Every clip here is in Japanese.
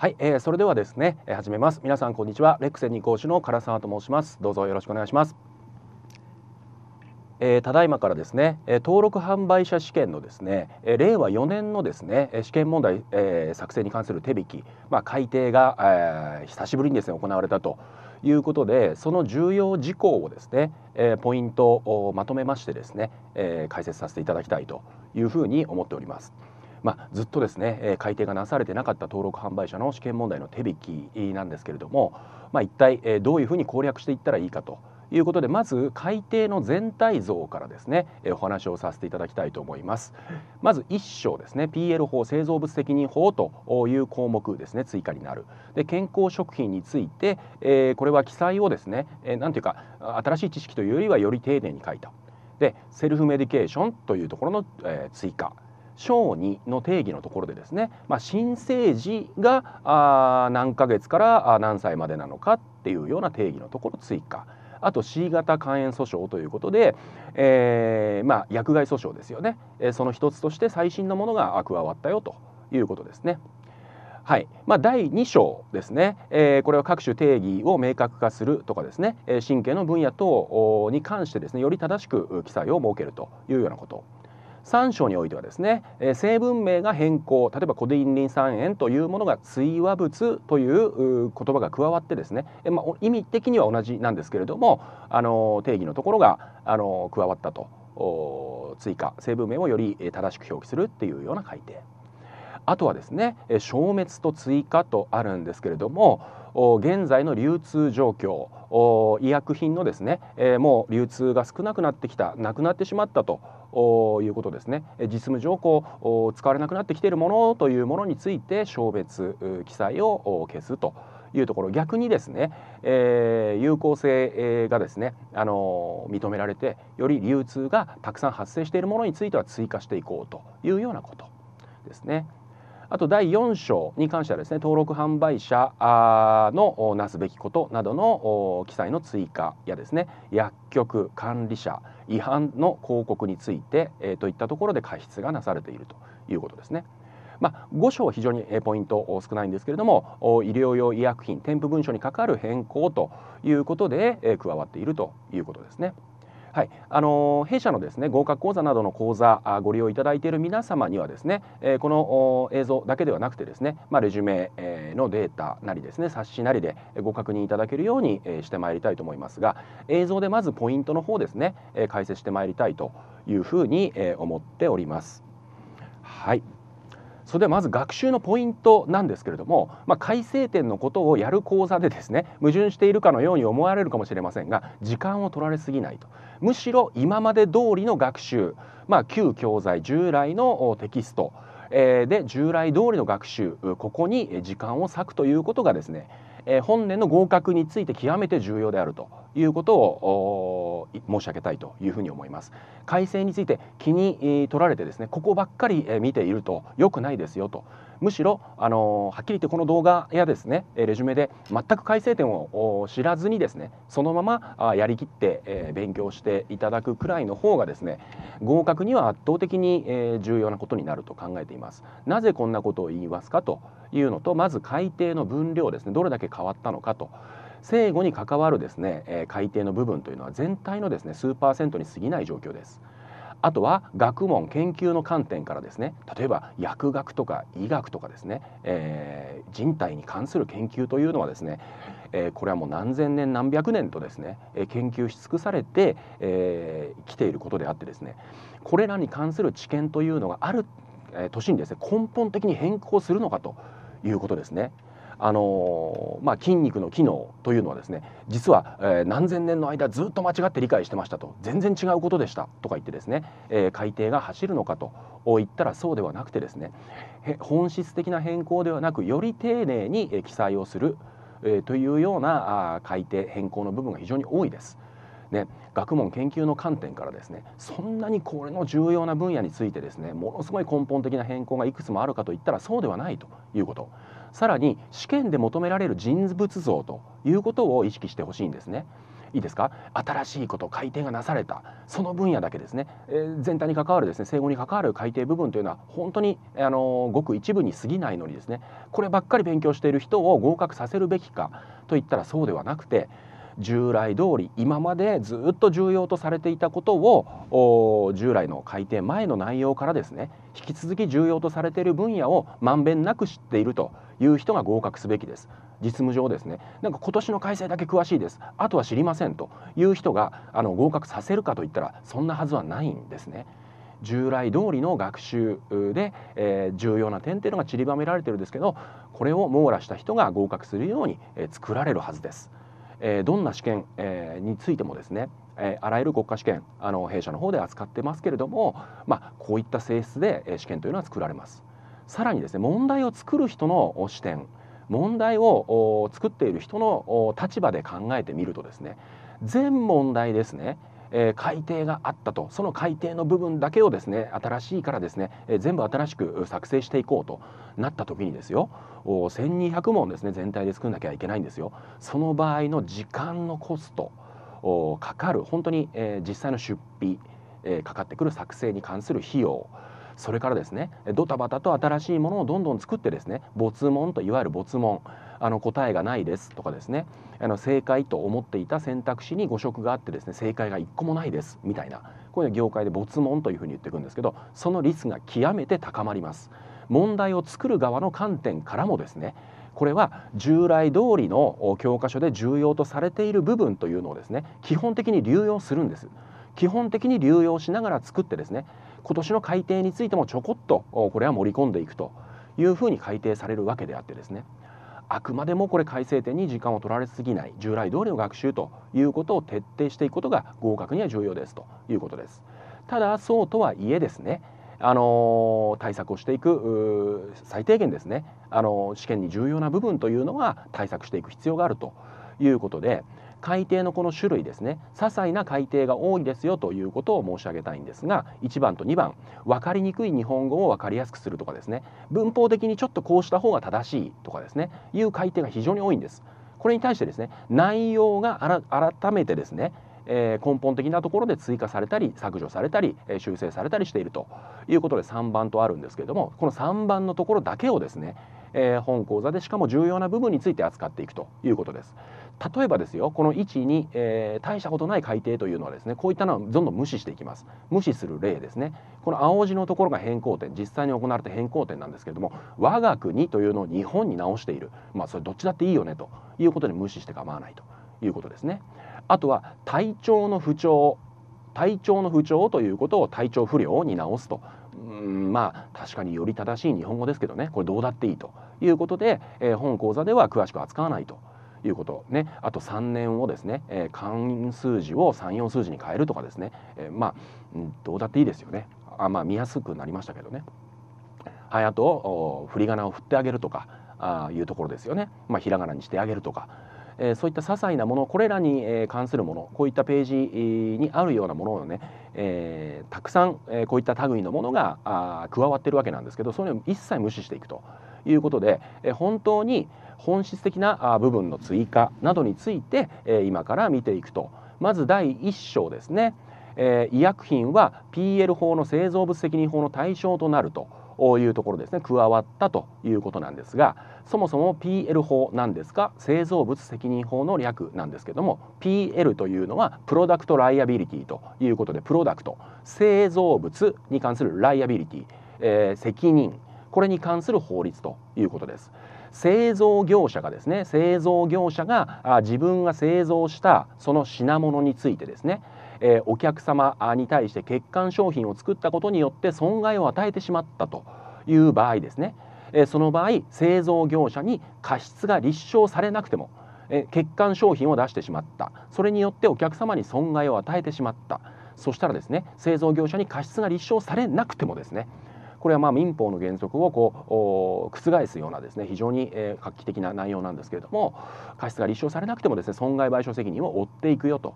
はい、えー、それではですね、えー、始めます皆さんこんにちはレクセンニ講師の唐沢と申しますどうぞよろしくお願いしますえー、ただいまからですね、えー、登録販売者試験のですね、えー、令和4年のですね試験問題、えー、作成に関する手引き、まあ、改定が、えー、久しぶりにですね行われたということでその重要事項をですね、えー、ポイントをまとめましてですね、えー、解説させていただきたいというふうに思っております。まあ、ずっとですね改定がなされてなかった登録販売者の試験問題の手引きなんですけれども、まあ、一体どういうふうに攻略していったらいいかということでまず改定の全体像からですねお話をさせていただきたいと思いますまず1章ですね PL 法製造物責任法という項目ですね追加になるで健康食品について、えー、これは記載をですね何、えー、ていうか新しい知識というよりはより丁寧に書いたでセルフメディケーションというところの、えー、追加小児の定義のところでですね、まあ、新生児があ何ヶ月から何歳までなのかっていうような定義のところ追加あと C 型肝炎訴訟ということで、えー、まあ、薬害訴訟ですよね、えその一つとして最新のものが加わったよということですね。はいまあ、第2章ですね、えー、これは各種定義を明確化するとかですね神経の分野等に関してですねより正しく記載を設けるというようなこと。3章においてはですね、え成分名が変更例えばコデインリン酸塩というものが追和物という言葉が加わってですね、えまあ、意味的には同じなんですけれども、あの定義のところが、あの加わったと追加成分名をより正しく表記するっていうような改定あとはですね消滅と追加とあるんですけれども現在の流通状況医薬品のですね、えもう流通が少なくなってきたなくなってしまったということですね実務上こう使われなくなってきているものというものについて消滅記載を消すというところ逆にですね、えー、有効性がですね、あのー、認められてより流通がたくさん発生しているものについては追加していこうというようなことですね。あと第4章に関してはですね登録販売者のなすべきことなどの記載の追加やですね薬局管理者違反の広告について、えといったところで過失がなされているということですね。まあ、5章は非常にポイント少ないんですけれども医療用医薬品添付文書に係る変更ということで加わっているということですね。はい、あの弊社のですね合格講座などの講座ご利用いただいている皆様にはですね、えー、この映像だけではなくてですね、まあ、レジュメのデータなりですね冊子なりでご確認いただけるようにしてまいりたいと思いますが映像でまずポイントの方ですね解説してまいりたいというふうに思っております。はいそれではまず学習のポイントなんですけれども、まあ、改正点のことをやる講座でですね矛盾しているかのように思われるかもしれませんが時間を取られすぎないとむしろ今まで通りの学習、まあ、旧教材従来のテキストで従来通りの学習ここに時間を割くということがですね本年の合格について極めて重要であるということを申し上げたいというふうに思います改正について気に取られてですねここばっかり見ていると良くないですよとむしろあのはっきり言ってこの動画やですねレジュメで全く改正点を知らずにですねそのままやりきって勉強していただくくらいの方がですね合格には圧倒的に重要なことになると考えていますなぜこんなことを言いますかというのとまず改定の分量ですねどれだけ変わったのかと生後に関わるですね、え改定の部分というのは全体のですね数パーセントに過ぎない状況です。あとは学問研究の観点からですね例えば薬学とか医学とかですね、えー、人体に関する研究というのはですね、えー、これはもう何千年何百年とですね、えー、研究し尽くされて、えー、来ていることであってですねこれらに関する知見というのがある、えー、年にですね根本的に変更するのかということですね。あのまあ、筋肉の機能というのはですね実は、えー、何千年の間ずっと間違って理解してましたと全然違うことでしたとか言ってですね、えー、海底が走るのかと言ったらそうではなくてですね本質的な変更ではなくより丁寧に、え記載をする、えというようなあ改定変更の部分が非常に多いです。ね、学問研究の観点からですねそんなにこれの重要な分野についてですねものすごい根本的な変更がいくつもあるかといったらそうではないということさらに試験で求められる人物像ということを意識してほしいんですね。いいですか新しいこと改定がなされたその分野だけですね、えー、全体に関わるですね生後に関わる改定部分というのは本当に、あのー、ごく一部に過ぎないのにですねこればっかり勉強している人を合格させるべきかといったらそうではなくて従来通り今までずっと重要とされていたことを従来の改定前の内容からですね引き続き重要とされている分野をまんべんなく知っているという人が合格すべきです実務上ですねなんか今年の改正だけ詳しいですあとは知りませんという人があの合格させるかといったらそんなはずはないんですね。従来通りの学習で、えー、重要な点っていうのが散りばめられてるんですけどこれを網羅した人が合格するように、えー、作られるはずです。えー、どんな試験、えー、についてもですね、えー、あらゆる国家試験あの弊社の方で扱ってますけれども、まあ、こういった性質で、えー、試験というのは作られます。さらにですね問題を作る人の視点問題を作っている人の立場で考えてみるとですね全問題ですねえー、改定があったとその改定の部分だけをですね新しいからですね、えー、全部新しく作成していこうとなった時にですよ1200問ですね全体で作んなきゃいけないんですよ。その場合の時間のコストかかる本当に、えー、実際の出費、えー、かかってくる作成に関する費用それからですねドタバタと新しいものをどんどん作ってですね没問といわゆる没問あの答えがないですとかですねあの正解と思っていた選択肢に誤植があってですね正解が1個もないですみたいなこういう業界で没問というふうに言っていくんですけどそのリスクが極めて高まります。問題を作る側の観点からもですねこれは従来通りの教科書で重要とされている部分というのをですね基本的に流用するんです基本的に流用しながら作ってですね今年の改定についてもちょこっとこれは盛り込んでいくというふうに改定されるわけであってですねあくまでもこれ改正点に時間を取られすぎない従来通りの学習ということを徹底していくことが合格には重要ですということですただそうとはいえですねあの対策をしていく最低限ですね、あの試験に重要な部分というのは対策していく必要があるということで海底のこの種類ですね些細な海底が多いですよということを申し上げたいんですが1番と2番分かりにくい日本語を分かりやすくするとかですね文法的にちょっとこうした方が正しいとかですねいう改定が非常に多いんです。これに対してですね内容が改めてですねえ根本的なところで追加されたり削除されたり、え修正されたりしているということで3番とあるんですけれどもこの3番のところだけをですね、え本講座でしかも重要な部分について扱っていくということです。例えばですよこの位置に、えー、大したことない海底というのはですねこういったのはどんどん無視していきます無視する例ですねこの青字のところが変更点実際に行われた変更点なんですけれども我が国というのを日本に直しているまあそれどっちだっていいよねということで無視して構わないということですねあとは体調の不調体調の不調ということを体調不良に直すとうんまあ確かにより正しい日本語ですけどねこれどうだっていいということで、えー、本講座では詳しく扱わないということねあと3年をですね、えー、関数字を34数字に変えるとかですね、えー、まあ、うん、どうだっていいですよねあまあ見やすくなりましたけどねはいあと振り仮名を振ってあげるとかあいうところですよねまあひらがなにしてあげるとかえー、そういった些細なものこれらに、え関するものこういったページにあるようなものをね、えー、たくさん、えこういった類のものがあ加わってるわけなんですけどそれを一切無視していくと。いうことで、え本当に本質的な部分の追加などについて、え今から見ていくとまず第1章ですね、え医薬品は PL 法の製造物責任法の対象となると。いうところですね加わったということなんですがそもそも PL 法なんですか製造物責任法の略なんですけども PL というのはプロダクトライアビリティということでプロダクト製造物に関するライアビリティ、えー、責任これに関する法律ということです。製造業者がですね製造業者があ自分が製造したその品物についてですね、えお客様に対して欠陥商品を作ったことによって損害を与えてしまったという場合ですね、えその場合製造業者に過失が立証されなくても、え欠陥商品を出してしまったそれによってお客様に損害を与えてしまったそしたらですね製造業者に過失が立証されなくてもですねこれはまあ民法の原則をこう覆すようなですね非常に、画期的な内容なんですけれども過失が立証されなくてもですね損害賠償責任を負っていくよと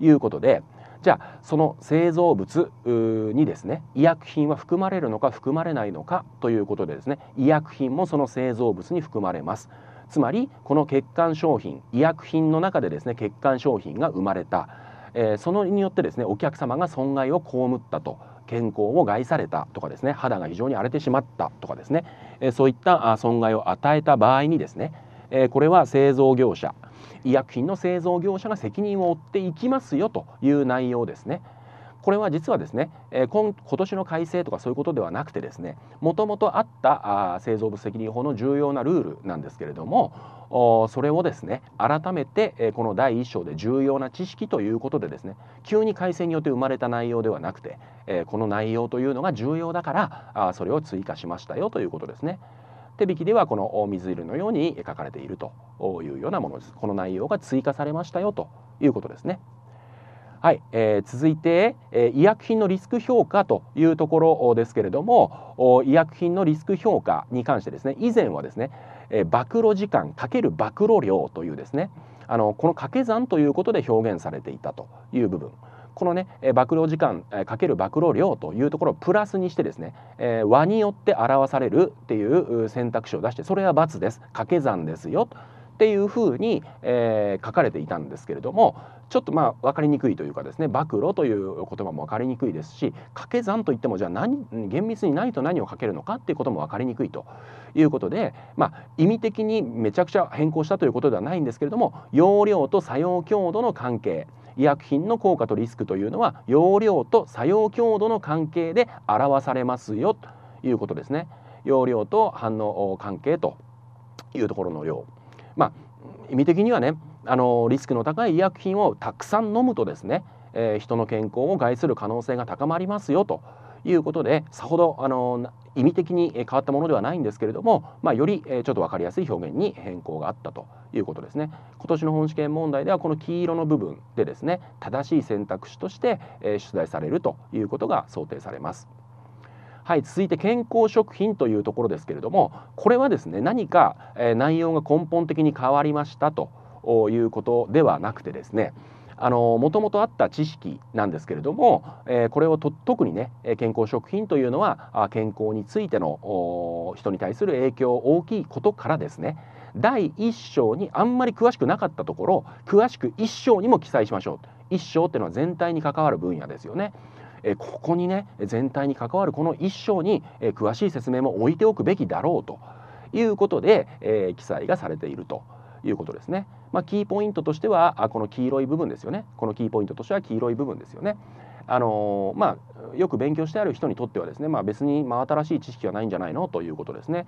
いうことでじゃあその製造物にですね医薬品は含まれるのか含まれないのかということでですね医薬品もその製造物に含まれます。つまりこの欠陥商品医薬品の中でですね欠陥商品が生まれた、えー、そのによってですねお客様が損害を被ったと健康を害されたとかですね肌が非常に荒れてしまったとかですね、えそういった損害を与えた場合にですね、えこれは製造業者医薬品の製造業者が責任を負っていきますよという内容ですね、これは実はですね、え今今年の改正とかそういうことではなくてですねもともとあったあ製造物責任法の重要なルールなんですけれどもそれをですね改めて、えこの第1章で重要な知識ということでですね急に改正によって生まれた内容ではなくて、えこの内容というのが重要だからあそれを追加しましたよということですね。手引きではこの水色のように書かれているというようなものです。この内容が追加されましたよということですね。はい、えー、続いて、えー、医薬品のリスク評価というところですけれども医薬品のリスク評価に関してですね以前はですね、えー、暴露時間×暴露量というですねあのこの掛け算ということで表現されていたという部分このね、えー、暴露時間、えー、×暴露量というところをプラスにしてですね、えー、和によって表されるっていう選択肢を出してそれは×です掛け算ですよと。っていうふうに、えー、書かれていたんですけれどもちょっとまあ分かりにくいというかですね暴露という言葉も分かりにくいですし掛け算といってもじゃあ何厳密に何と何をかけるのかっていうことも分かりにくいということで、まあ、意味的にめちゃくちゃ変更したということではないんですけれども容量と作用強度の関係医薬品の効果とリスクというのは容量と作用強度の関係で表されますよということですね。容量と反応関係というところの量まあ、意味的にはねあのリスクの高い医薬品をたくさん飲むとですね、えー、人の健康を害する可能性が高まりますよということでさほどあの意味的に変わったものではないんですけれども、まあ、よりちょっと分かりやすい表現に変更があったということですね今年の本試験問題ではこの黄色の部分でですね正しい選択肢として出題されるということが想定されます。はい続いて健康食品というところですけれどもこれはですね何か、え内容が根本的に変わりましたということではなくてですねもともとあった知識なんですけれども、えこれを特にね健康食品というのは健康についての人に対する影響大きいことからですね第1章にあんまり詳しくなかったところ詳しく1章にも記載しましょう1章っていうのは全体に関わる分野ですよね。えここにね全体に関わるこの1章に、え詳しい説明も置いておくべきだろうということで、え記載がされているということですね。まあ、キーポイントとしてはあこの黄色い部分ですよね。このキーポイントとしては黄色い部分ですよね。あのまあ、よく勉強してある人にとってはですね、まあ、別に真新しい知識はないんじゃないのということですね。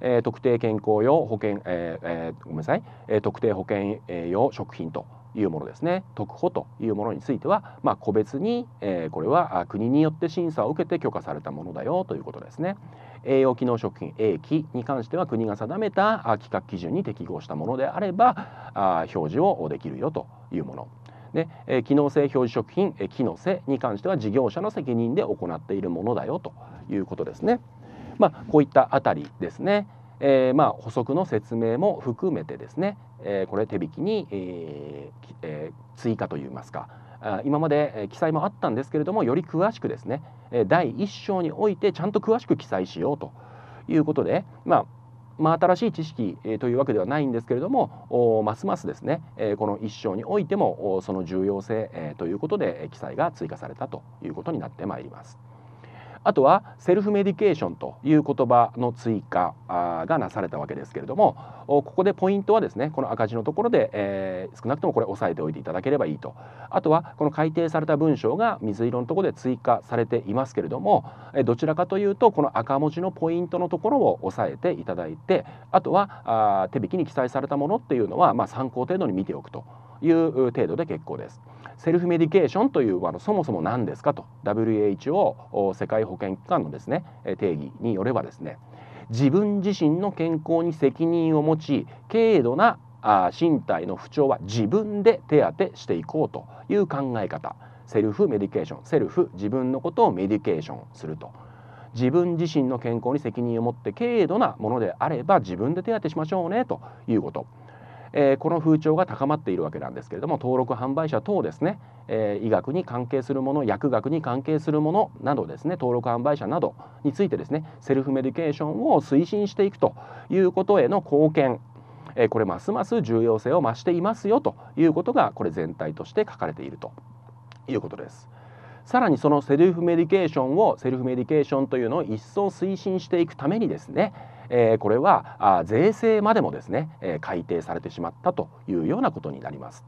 えー、特定健康用保険、えーえー、ごめんなさい、え特定保険用食品というものですね特保というものについては、まあ、個別に、えー、これは国によって審査を受けて許可されたものだよということですね栄養機能食品 A 期に関しては国が定めた規格基準に適合したものであればあ表示をできるよというもので、え機能性表示食品、え機能性に関しては事業者の責任で行っているものだよということですね。まあ、こういったあたりですね、えー、まあ補足の説明も含めてですね、えー、これ手引きに、えーえー、追加といいますか今まで記載もあったんですけれどもより詳しくですね第1章においてちゃんと詳しく記載しようということで、まあ、まあ、新しい知識というわけではないんですけれどもますますですねこの一章においてもその重要性ということで記載が追加されたということになってまいります。あとはセルフメディケーションという言葉の追加がなされたわけですけれどもここでポイントはですねこの赤字のところで、えー、少なくともこれ押さえておいていただければいいとあとはこの改訂された文章が水色のところで追加されていますけれどもどちらかというとこの赤文字のポイントのところを押さえていただいてあとはあ手引きに記載されたものっていうのは、まあ、参考程度に見ておくという程度で結構です。セルフメディケーションというあのそもそも何ですかと WHO 世界保健機関のですね定義によればですね自分自身の健康に責任を持ち軽度なあ身体の不調は自分で手当てしていこうという考え方セルフメディケーションセルフ自分のことをメディケーションすると自分自身の健康に責任を持って軽度なものであれば自分で手当てしましょうねということ。えー、この風潮が高まっているわけなんですけれども登録販売者等ですね、えー、医学に関係するもの薬学に関係するものなどですね登録販売者などについてですねセルフメディケーションを推進していくということへの貢献えこれますます重要性を増していますよということがこれ全体として書かれているということです。さらにそのセルフメディケーションをセルフメディケーションというのを一層推進していくためにですねえー、これはあ税制までもですね、えー、改定されてしまったというようなことになります。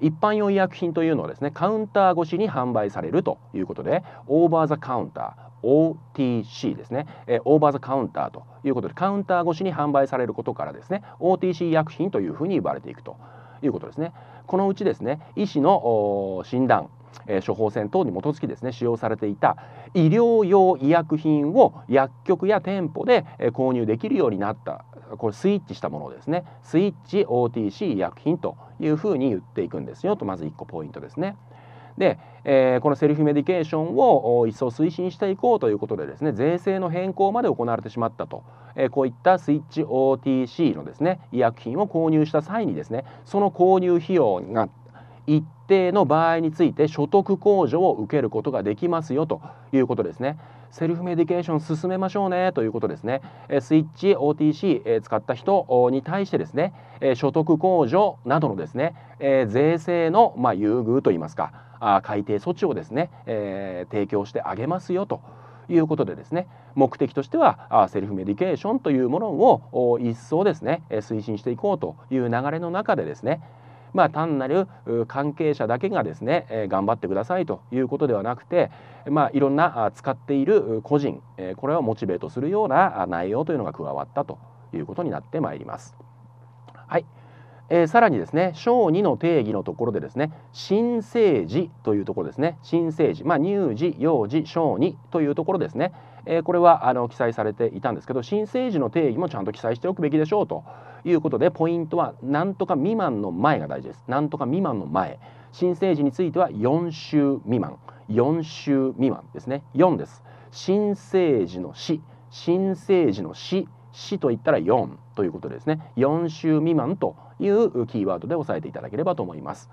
一般用医薬品というのはですねカウンター越しに販売されるということでオーバー・ザ・カウンター OTC ですね、えオーバー・ザ・カウンターということでカウンター越しに販売されることからですね OTC 医薬品というふうに呼ばれていくということですねこのうちですね医師の診断え処方箋等に基づきですね使用されていた医療用医薬品を薬局や店舗で、え購入できるようになったこれスイッチしたものですねスイッチ OTC 医薬品というふうに言っていくんですよとまず1個ポイントですね。で、えー、このセルフメディケーションを一層推進していこうということでですね税制の変更まで行われてしまったと、えー、こういったスイッチ OTC のですね医薬品を購入した際にですねその購入費用が一定の場合について所得控除を受けることができますよということですね。セルフメディケーション進めましょうねということですね。えスイッチ OTC え使った人に対してですねえ所得控除などのですねえ税制のま優遇といいますかあ改定措置をですねえ提供してあげますよと。いうことでですね目的としてはあセルフメディケーションというものを一層ですね推進していこうという流れの中でですねまあ、単なる関係者だけがですね、え頑張ってくださいということではなくて、まあ、いろんな使っている個人、えこれをモチベートするような内容というのが加わったということになってまいります。はい、えー、さらにですね小2の定義のところでですね新生児というところですね新生児、まあ、乳児幼児小児というところですね、えー、これはあの記載されていたんですけど新生児の定義もちゃんと記載しておくべきでしょうということでポイントは何とか未満の前が大事です何とか未満の前新生児については4週未満4週未満ですね4です新生児の死新生児の死死といったら4ということですね4週未満というキーワードで押さえていただければと思います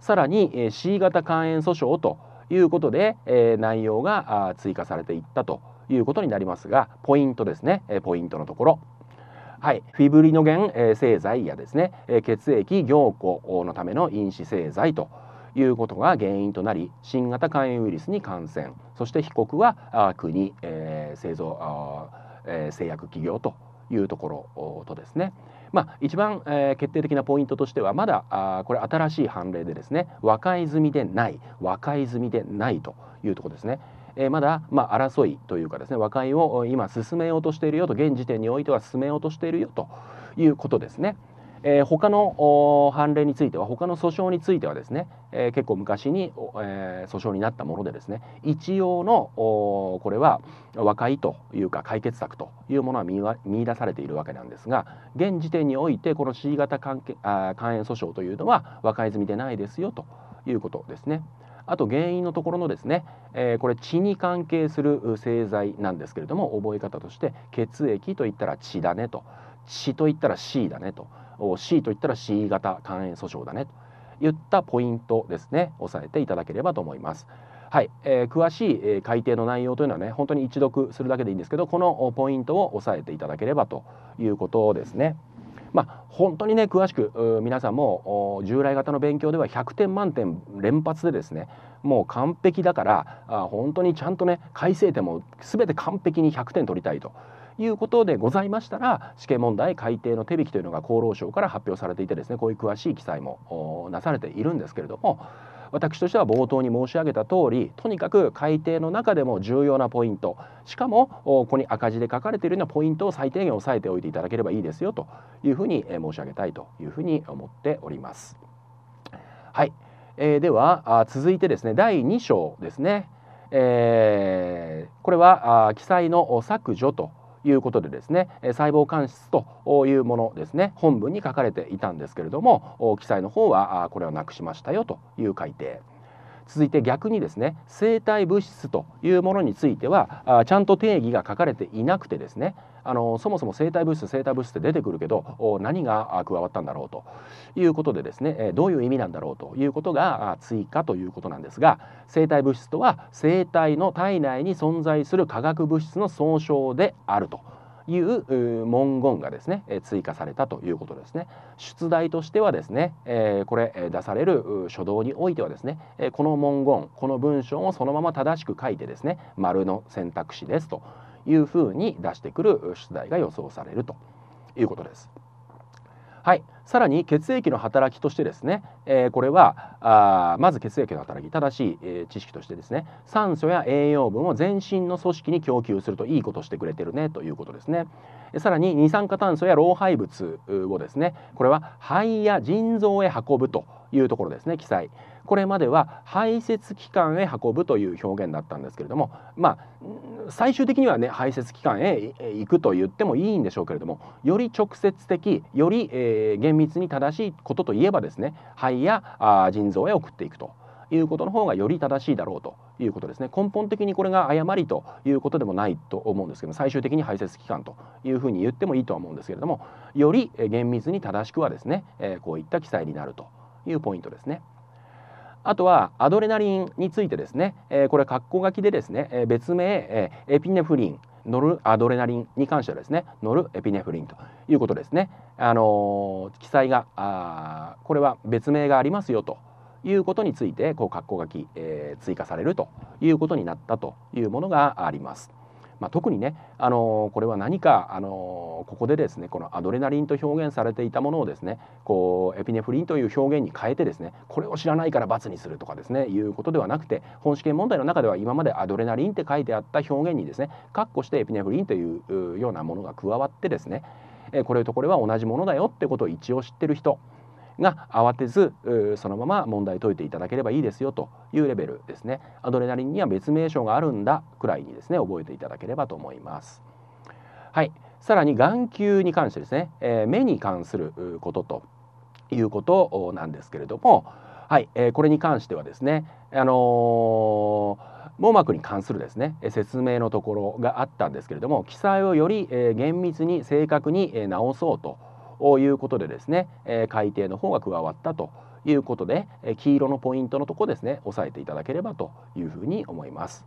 さらに、えー、C 型肝炎訴訟ということで、え内容が追加されていったということになりますがポイントですね、えポイントのところはい、フィブリノゲン、えー、製剤やですね、えー、血液凝固のための因子製剤ということが原因となり新型肝炎ウイルスに感染そして被告はあ国、えー、製造あ、えー、製薬企業というところとですねまあ、一番、えー、決定的なポイントとしてはまだあこれ新しい判例でですね和解済みでない和解済みでないというところですねえー、まだ、まあ、争いというかですね和解を今進めようとしているよと現時点においては進めようとしているよということですね。えー、他の判例については他の訴訟についてはですね、えー、結構昔に、えー、訴訟になったものでですね一応のこれは和解というか解決策というものは見出されているわけなんですが現時点においてこの C 型関係あ肝炎訴訟というのは和解済みでないですよということですね。あと原因のところのですね、えー、これ血に関係する製剤なんですけれども覚え方として血液といったら血だねと血といったら C だねと C といったら C 型肝炎訴訟だねといったポイントですね押さえていただければと思います。はい、えー、詳しい、えー、改定の内容というのはね本当に一読するだけでいいんですけどこのポイントを押さえていただければということですね。まあ、本当にね詳しく皆さんも従来型の勉強では100点満点連発でですねもう完璧だからあ本当にちゃんとね改正点も全て完璧に100点取りたいと。いうことでございましたら試験問題改定の手引きというのが厚労省から発表されていてですねこういう詳しい記載もなされているんですけれども私としては冒頭に申し上げた通りとにかく改定の中でも重要なポイントしかもここに赤字で書かれているようなポイントを最低限押さえておいていただければいいですよというふうに申し上げたいというふうに思っております。はい、えー、では続いてですね第2章ですね、えー、これは記載の削除ということでですね細胞間質というものですね本文に書かれていたんですけれども記載の方はこれをなくしましたよという改定続いて逆にですね生体物質というものについてはちゃんと定義が書かれていなくてですねあのそもそも生体物質生体物質って出てくるけど何が加わったんだろうということでですねどういう意味なんだろうということが追加ということなんですが生体物質とは生体の体内に存在する化学物質の総称であると。いう文言がですね追加されたということですね出題としてはですね、これ出される書道においてはですねこの文言この文章をそのまま正しく書いてですね丸の選択肢ですというふうに出してくる出題が予想されるということです。はい、さらに血液の働きとしてですね、えー、これはあまず血液の働き正しい、えー、知識としてですね酸素や栄養分を全身の組織に供給するといいことしてくれてるねということですねさらに二酸化炭素や老廃物をですねこれは肺や腎臓へ運ぶというところですね記載これまでは排泄機関へ運ぶという表現だったんですけれどもまあ最終的にはね排泄機関へ行くと言ってもいいんでしょうけれどもより直接的より、えー、厳密に正しいことといえばですね肺やあ腎臓へ送っていくと。いうことの方がより正しいだろうということですね根本的にこれが誤りということでもないと思うんですけど最終的に排泄期間というふうに言ってもいいとは思うんですけれどもより厳密に正しくはですねこういった記載になるというポイントですね。あとはアドレナリンについてですね、えー、これ括弧書きでですね、えー、別名、えー、エピネフリンノルアドレナリンに関してはですねノルエピネフリンということですね、あのー、記載があこれは別名がありますよということについてこう括弧書き、えー、追加されるということになったというものがあります。まあ、特にね、あのこれは何か、あのここでですねこのアドレナリンと表現されていたものをですねこうエピネフリンという表現に変えてですねこれを知らないから罰にするとかですねいうことではなくて本試験問題の中では今までアドレナリンって書いてあった表現にですね括弧してエピネフリンというようなものが加わってですねこれとこれは同じものだよってことを一応知ってる人が慌てずそのまま問題解いていただければいいですよというレベルですねアドレナリンには別名称があるんだくらいにですね覚えていただければと思います。はいさらに眼球に関してですね、えー、目に関することということなんですけれども、はいえー、これに関してはですね、あのー網膜に関するですね説明のところがあったんですけれども記載をより、えー、厳密に正確に、えー、直そうとということでですね、え改定の方が加わったということで、え黄色のポイントのとこですね押さえていただければというふうに思います。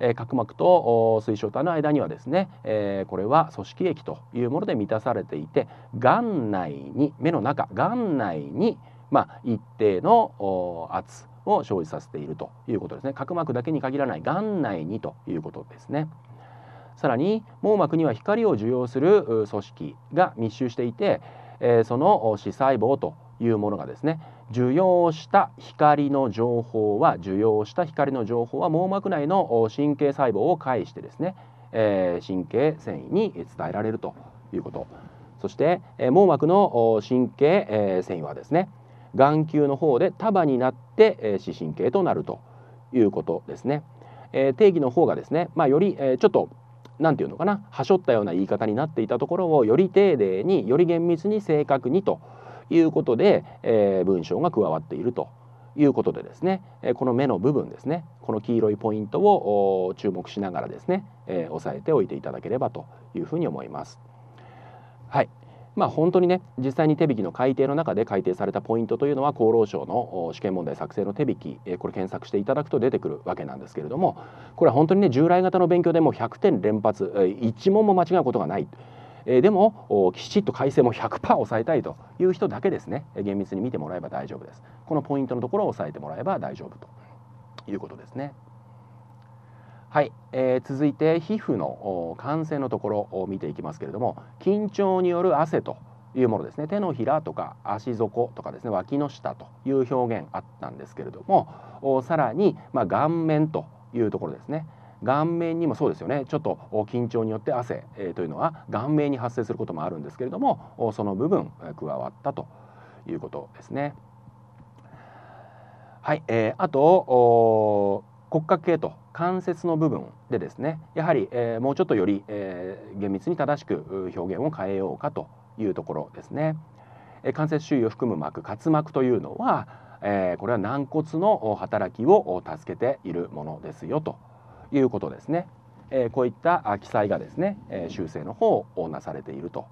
え角膜と水晶体の間にはですね、えこれは組織液というもので満たされていて眼内に目の中眼内に、まあ、一定の圧を生じさせているということですね角膜だけに限らない眼内にということですね。さらに網膜には光を受容する組織が密集していて、えー、その視細胞というものがですね受容した光の情報は受容した光の情報は網膜内の神経細胞を介してですね、えー、神経繊維に伝えられるということそして、えー、網膜の神経、えー、繊維はですね眼球の方で束になって、えー、視神経となるということですね、えー、定義の方がですね、まあ、より、えー、ちょっと何て言うのかなはしょったような言い方になっていたところをより丁寧により厳密に正確にということで、えー、文章が加わっているということでですね、えこの目の部分ですねこの黄色いポイントを注目しながらですね、えー、押さえておいていただければというふうに思います。はいまあ、本当にね実際に手引きの改定の中で改定されたポイントというのは厚労省の試験問題作成の手引きこれ検索していただくと出てくるわけなんですけれどもこれは本当にね従来型の勉強でも100点連発1問も間違うことがない。えでもきちっと改正も100%抑えたいという人だけですね厳密に見てもらえば大丈夫ですこのポイントのところを押さえてもらえば大丈夫ということですね。はい、えー、続いて皮膚の感染のところを見ていきますけれども緊張による汗というものですね手のひらとか足底とかですね脇の下という表現あったんですけれどもさらに、まあ、顔面というところですね顔面にもそうですよねちょっと緊張によって汗、えー、というのは顔面に発生することもあるんですけれどもその部分加わったということですね。はい、えー、あと骨格系と関節の部分でですねやはり、えー、もうちょっとより、えー、厳密に正しく表現を変えようかというところですね。えー、関節周囲を含む膜滑膜というのは、えこれは軟骨の働きを助けているものですよということですね。えこういった記載がですね、え修正の方をなされていると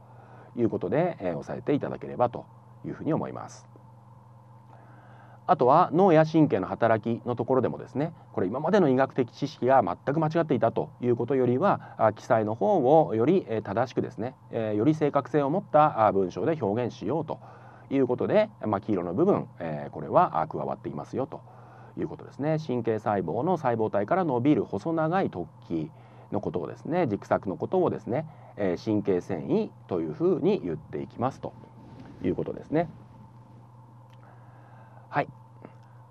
いうことで、えー、押さえていただければというふうに思います。あとは脳や神経の働きのところでもですねこれ今までの医学的知識が全く間違っていたということよりは記載の方をより正しくですねより正確性を持った文章で表現しようということで、まあ、黄色の部分これは加わっていますよということですね神経細胞の細胞体から伸びる細長い突起のことをですね軸索のことをですね神経繊維というふうに言っていきますということですね。はい、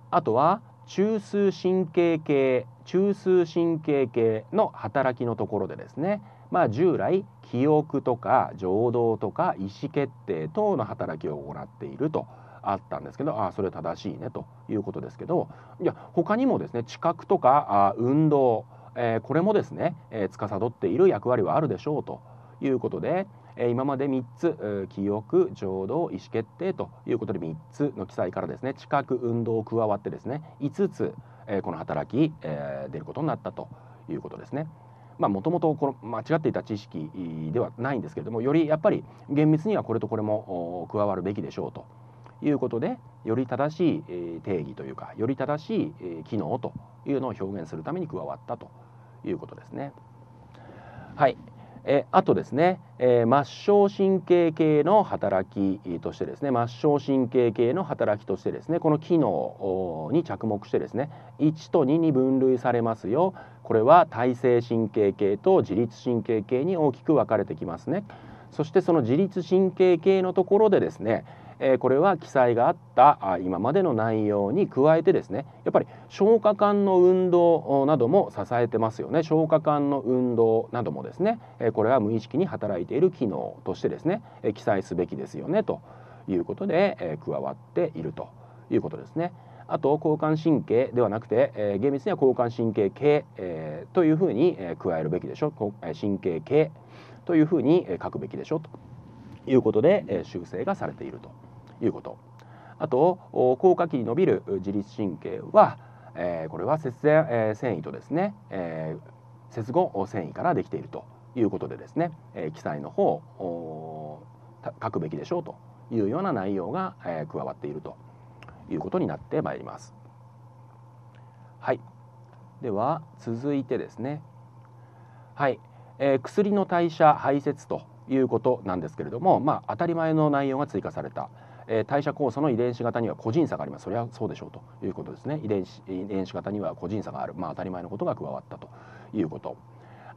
あとは中枢神経系中枢神経系の働きのところでですね、まあ、従来記憶とか情動とか意思決定等の働きを行っているとあったんですけどああそれ正しいねということですけどいや他にもですね知覚とかあ運動、えー、これもですね、えー、司っている役割はあるでしょうということでえ今まで3つ記憶浄土意思決定ということで3つの記載からですね知覚運動を加わってですね5つ、えこの働き、え出ることになったということですね。まもともとこの間違っていた知識ではないんですけれどもよりやっぱり厳密にはこれとこれも加わるべきでしょうということでより正しい定義というかより正しい機能というのを表現するために加わったということですね。はい、えあとですね、えー、末梢神経系の働きとしてですね末梢神経系の働きとしてですねこの機能に着目してですね1と2に分類されますよこれは体性神経系と自律神経系に大きく分かれてきますね。そしてその自律神経系のところでですねえこれは記載があった今までの内容に加えてですねやっぱり消化管の運動なども支えてますよね消化管の運動などもですね、えこれは無意識に働いている機能としてですね、え記載すべきですよねということで、え加わっているということですね。あと交感神経ではなくて、え厳密には交感神経系、えというふうに、え加えるべきでしょ神経系というふうに、え書くべきでしょということで、え修正がされていると。いうことあと効果期に伸びる自律神経は、えー、これは節線、えー、繊維とですね、えー、接合繊維からできているということでですね、えー、記載の方書くべきでしょうというような内容が、えー、加わっているということになってまいります。はいでは続いてですねはい、えー、薬の代謝排泄ということなんですけれども、まあ、当たり前の内容が追加された。え代謝酵素の遺伝子型には個人差がありますそれはそうでしょうということですね遺伝子遺伝子型には個人差がある、まあ、当たり前のことが加わったということ。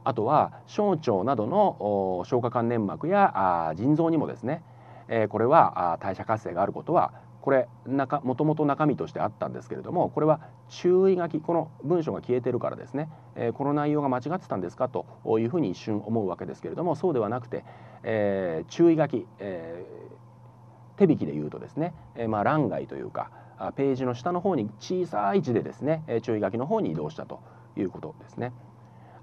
あとは小腸などの消化管粘膜や腎臓にもですね、えー、これは代謝活性があることはこれもともと中身としてあったんですけれどもこれは注意書きこの文章が消えてるからですね、えー、この内容が間違ってたんですかというふうに一瞬思うわけですけれどもそうではなくて、えー、注意書き、えー手引きで言うとですね、えまあ、欄外というかあページの下の方に小さい字でですねえ注意書きの方に移動したということですね。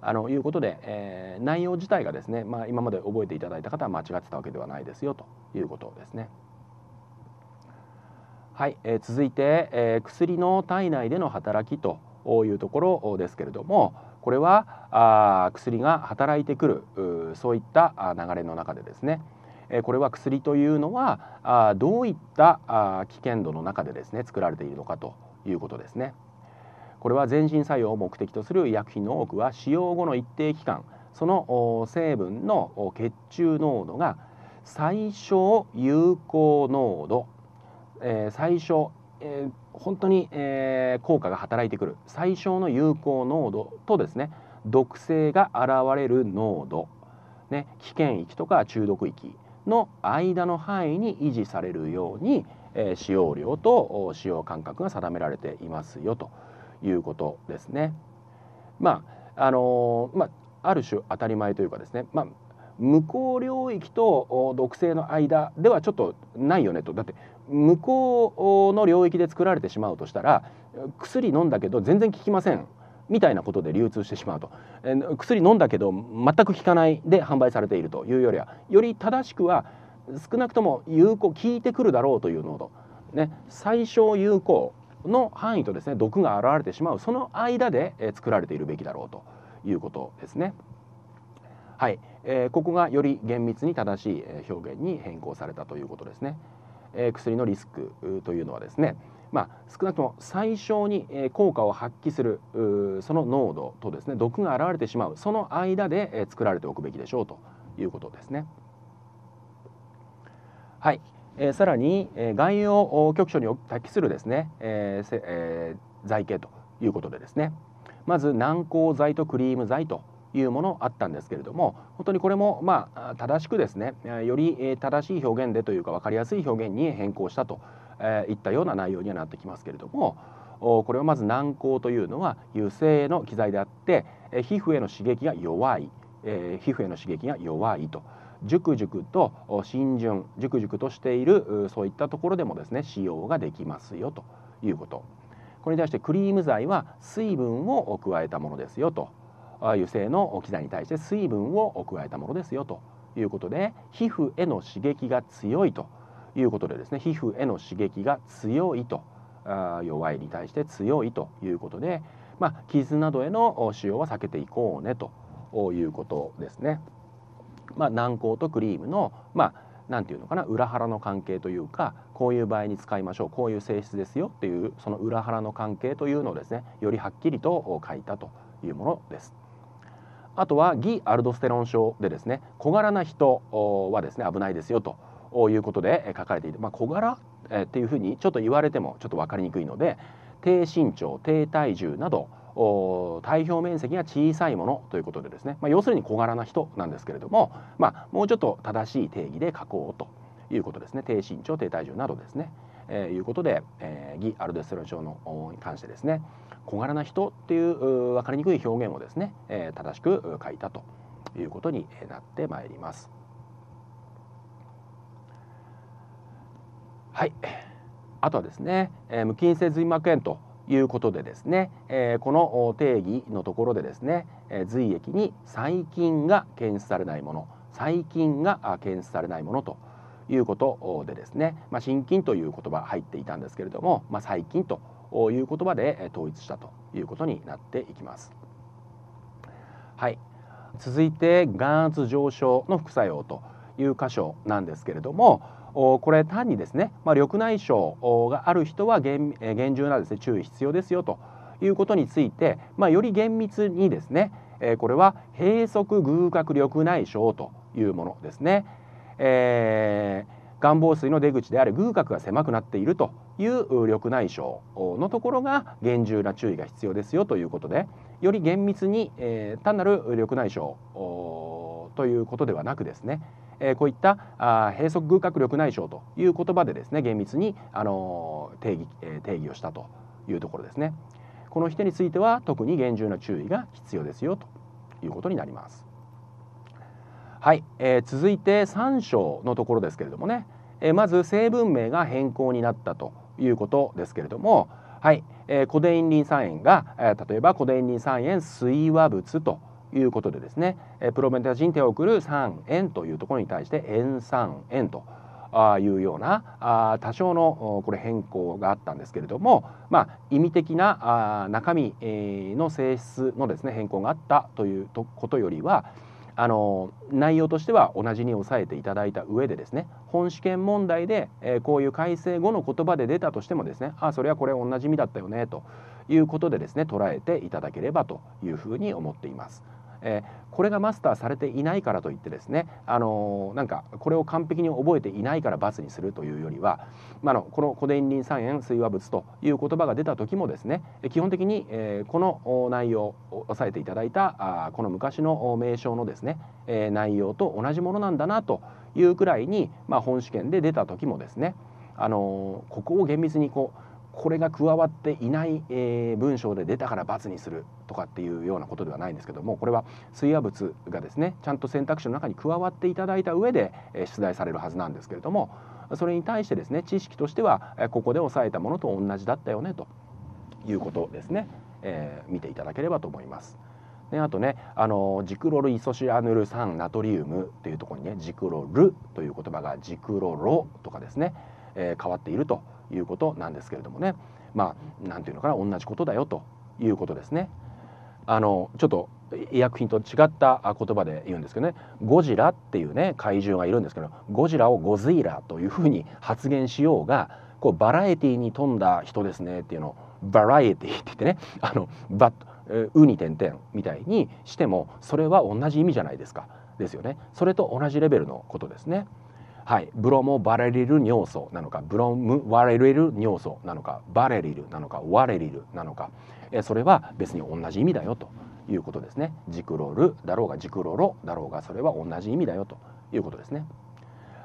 あのいうことで、えー、内容自体がですね、まあ、今まで覚えていただいた方は間違ってたわけではないですよということですね。はい、えー、続いて、えー、薬の体内での働きというところですけれどもこれはあ薬が働いてくるそういった流れの中でですね、えこれは薬というのはあどういったあ危険度の中でですね作られているのかということですね。これは全身作用を目的とする医薬品の多くは使用後の一定期間その成分の血中濃度が最小有効濃度、えー、最小、えー、本当に、えー、効果が働いてくる最小の有効濃度とですね毒性が現れる濃度、ね、危険域とか中毒域の間の範囲に維持されるように、え使用量と使用間隔が定められていますよということですね。まああのまあ、ある種当たり前というかですね、まあ、無効領域と毒性の間ではちょっとないよねとだって無効の領域で作られてしまうとしたら薬飲んだけど全然効きませんみたいなことで流通してしまうと、えー、薬飲んだけど全く効かないで販売されているというよりはより正しくは少なくとも有効効いてくるだろうという濃度、ね、最小有効の範囲とですね毒が現れてしまうその間で、え作られているべきだろうということですね。はい、えー、ここがより厳密に正しい表現に変更されたということですね。えー、薬のリスクというのはですねまあ、少なくとも最小に効果を発揮するその濃度とですね毒が現れてしまうその間で作られておくべきでしょうということですね。はい、えー、さらに、え概要局所に揮するですね、えーえー、形ということでですねまず軟膏剤とクリーム剤というものあったんですけれども本当にこれもまあ正しくですねより正しい表現でというか分かりやすい表現に変更したとえー、いったような内容にはなってきますけれどもこれはまず軟膏というのは油性の機材であって、えー、皮膚への刺激が弱い、えー、皮膚への刺激が弱いと。熟熟と浸潤熟熟としているそういったところでもですね使用ができますよということこれに対してクリーム剤は水分を加えたものですよと油性の機材に対して水分を加えたものですよということで皮膚への刺激が強いということでですね皮膚への刺激が強いとあ弱いに対して強いということで、まあ、傷などへの使用は避けていこうねということですね。まあ、軟膏とクリームの、まあ何て言うのかな裏腹の関係というかこういう場合に使いましょうこういう性質ですよっていうその裏腹の関係というのをですねよりはっきりと書いたというものです。あとは偽アルドステロン症でですね小柄な人はですね危ないですよとということで書かれていて、まあ、小柄っていうふうにちょっと言われてもちょっと分かりにくいので低身長低体重など体表面積が小さいものということでですね、まあ、要するに小柄な人なんですけれども、まあ、もうちょっと正しい定義で書こうということですね低身長低体重などですね、えー、いうことで、えー、ギアルデステロン症のに関してですね小柄な人っていう分かりにくい表現をですね、えー、正しく書いたということになってまいります。はいあとはですね、え無菌性髄膜炎ということでですね、えこの定義のところでですね、え髄液に細菌が検出されないもの細菌が検出されないものということでですね、まあ、心筋という言葉入っていたんですけれども、まあ、細菌という言葉で統一したということになっていきます。はい続いて眼圧上昇の副作用という箇所なんですけれども、これ単にですね、まあ、緑内障がある人は厳重なです、ね、注意必要ですよということについて、まあ、より厳密にですね、えこれは閉塞偶角緑内障というものですね。えー眼房水の出口である偶角が狭くなっているという緑内障のところが厳重な注意が必要ですよということでより厳密に、えー、単なる緑内障ということではなくですね、えー、こういったあ閉塞偶角力内障という言葉でですね厳密に、あのー、定義、えー、定義をしたというところですね。この人については特に厳重な注意が必要ですよということになります。はい、えー、続いて3章のところですけれどもね、えー、まず成分名が変更になったということですけれども、はい、えー、コデインリン酸塩が、えー、例えばコデインリン酸塩水和物ということでですね、えプロメテア手を送る3円というところに対して円3円とあいうようなあ多少のこれ変更があったんですけれども、まあ、意味的なあ中身の性質のですね変更があったということよりはあの内容としては同じに抑えていただいた上でですね本試験問題で、えこういう改正後の言葉で出たとしてもですねあそれはこれ同じ意味だったよねということでですね捉えていただければというふうに思っています。えー、これがマスターされていないからといってですね、あのー、なんかこれを完璧に覚えていないから罰にするというよりは、まあの、のこの古伝林三円水和物という言葉が出た時もですね基本的に、えー、この内容を押さえていただいたあこの昔の名称のですね、えー、内容と同じものなんだなというくらいに、まあ、本試験で出た時もですねあのここを厳密にこうこれが加わっていない、えー、文章で出たから×にするとかっていうようなことではないんですけどもこれは水和物がですねちゃんと選択肢の中に加わっていただいた上で、え出題されるはずなんですけれどもそれに対してですね知識としてはここで押さえたものと同じだったよねということですね、えー、見ていただければと思います。であとねあのジクロルイソシアヌル酸ナトリウムっていうところにねジクロルという言葉がジクロロとかですね、えー、変わっているということなんですけれどもねまあ何ていうのかな同じことだよということですね。あのちょっと医薬品と違った言葉で言うんですけどねゴジラっていうね怪獣がいるんですけどゴジラをゴズイラというふうに発言しようがこうバラエティーに富んだ人ですねっていうのをバラエティーって言ってねあのバッウに点々みたいにしてもそれは同じ意味じゃないですかですよねそれと同じレベルのことですね。はい、ブロモバレリル尿素なのかブロムワレリル尿素なのかバレリルなのかワレリルなのか、えそれは別に同じ意味だよということですねジクロールだろうがジクロロだろうがそれは同じ意味だよということですね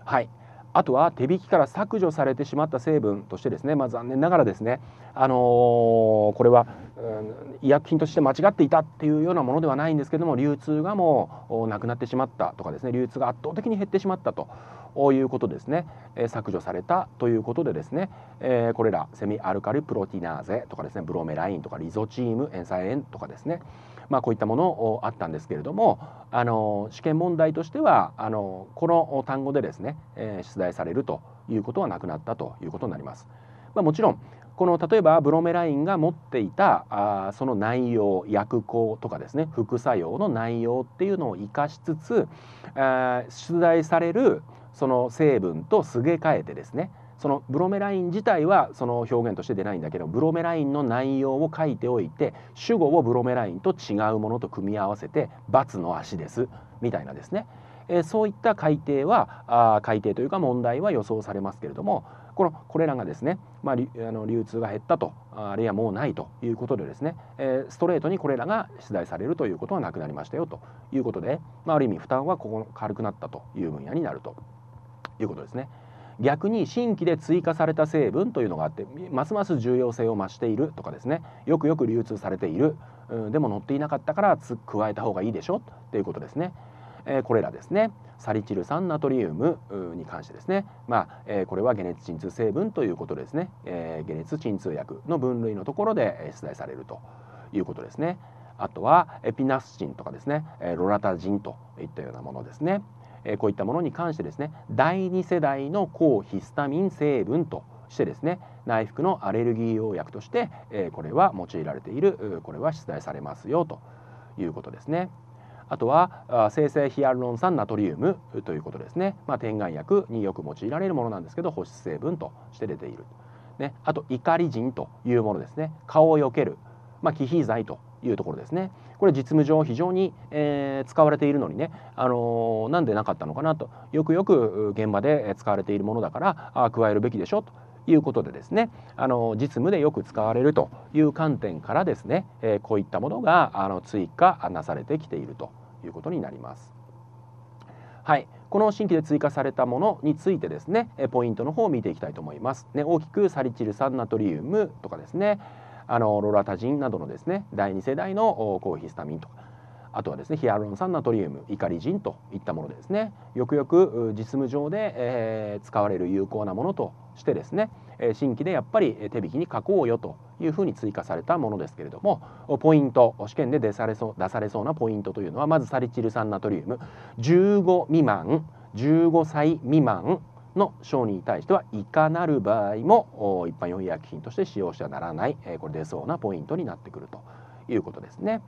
はいあとは手引きから削除されてしまった成分としてですね、まあ、残念ながらですね、あのー、これは、うん、医薬品として間違っていたっていうようなものではないんですけども流通がもうなくなってしまったとかですね流通が圧倒的に減ってしまったということですね、えー、削除されたということでですね、えー、これらセミアルカリプロティナーゼとかですねブロメラインとかリゾチーム塩酸塩とかですねまあ、こういったものをあったんですけれどもあの試験問題としてはあのこの単語でですね、えー、出題されるということはなくなったということになります。まあ、もちろんこの例えばブロメラインが持っていたあその内容薬効とかですね副作用の内容っていうのを生かしつつあ出題されるその成分とすげ替えてですねそのブロメライン自体はその表現として出ないんだけどブロメラインの内容を書いておいて主語をブロメラインと違うものと組み合わせて「×の足です」みたいなですね、えー、そういった改定はあ改定というか問題は予想されますけれどもこのこれらがですね、まあ、あの流通が減ったとあるいはもうないということでですね、えー、ストレートにこれらが出題されるということはなくなりましたよということで、まあ、ある意味負担はここ軽くなったという分野になるということですね。逆に新規で追加された成分というのがあってますます重要性を増しているとかですねよくよく流通されている、うん、でも載っていなかったから加えた方がいいでしょっていうことですね。えー、これらですねサリチル酸ナトリウムに関してですね、まあえー、これは解熱鎮痛成分ということですね、えー、解熱鎮痛薬の分類のところで出題されるということですねあとはエピナスチンとかですねロラタジンといったようなものですねえこういったものに関してですね第2世代の抗ヒスタミン成分としてですね内服のアレルギー用薬として、えこれは用いられているこれは出題されますよということですね。あとは生成ヒアルロン酸ナトリウムということですね、まあ、点眼薬によく用いられるものなんですけど保湿成分として出ている、ね、あと怒り腎というものですね顔をよける、まあ、気肥剤というところですねこれ実務上非常に、えー、使われているのにね、あのー、なんでなかったのかなとよくよく現場で使われているものだからあ加えるべきでしょということでですね、あのー、実務でよく使われるという観点からですね、えー、こういったものがあの追加なされてきているということになります。はいこの新規で追加されたものについてですねポイントの方を見ていきたいと思います。ね、大きくサリチル酸ナトリウムとかですね、あのロラタジンなどのですね第2世代の抗ヒスタミンとかあとはですねヒアルロン酸ナトリウムイカリジンといったものですねよくよく実務上で、えー、使われる有効なものとしてですね新規でやっぱり手引きに書こうよというふうに追加されたものですけれどもポイント試験で出されそう出されそうなポイントというのはまずサリチル酸ナトリウム15未満15歳未満の承認に対してはいかなる場合も一般用医薬品として使用してはならない、えー、これ出そうなポイントになってくるということですね。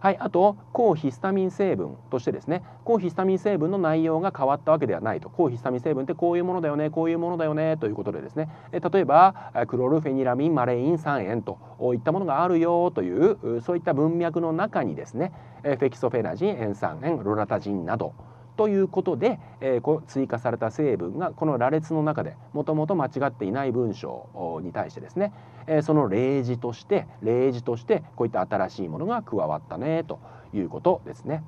はい、あと抗ヒスタミン成分としてですね抗ヒスタミン成分の内容が変わったわけではないと抗ヒスタミン成分ってこういうものだよねこういうものだよねということでですね例えばクロルフェニラミンマレイン酸塩といったものがあるよというそういった文脈の中にですねフェキソフェナジン塩酸塩ロラタジンなどということで、えー、追加された成分がこの羅列の中でもともと間違っていない文章に対してですね、えー、その例示として例示としてこういった新しいものが加わったねということですね。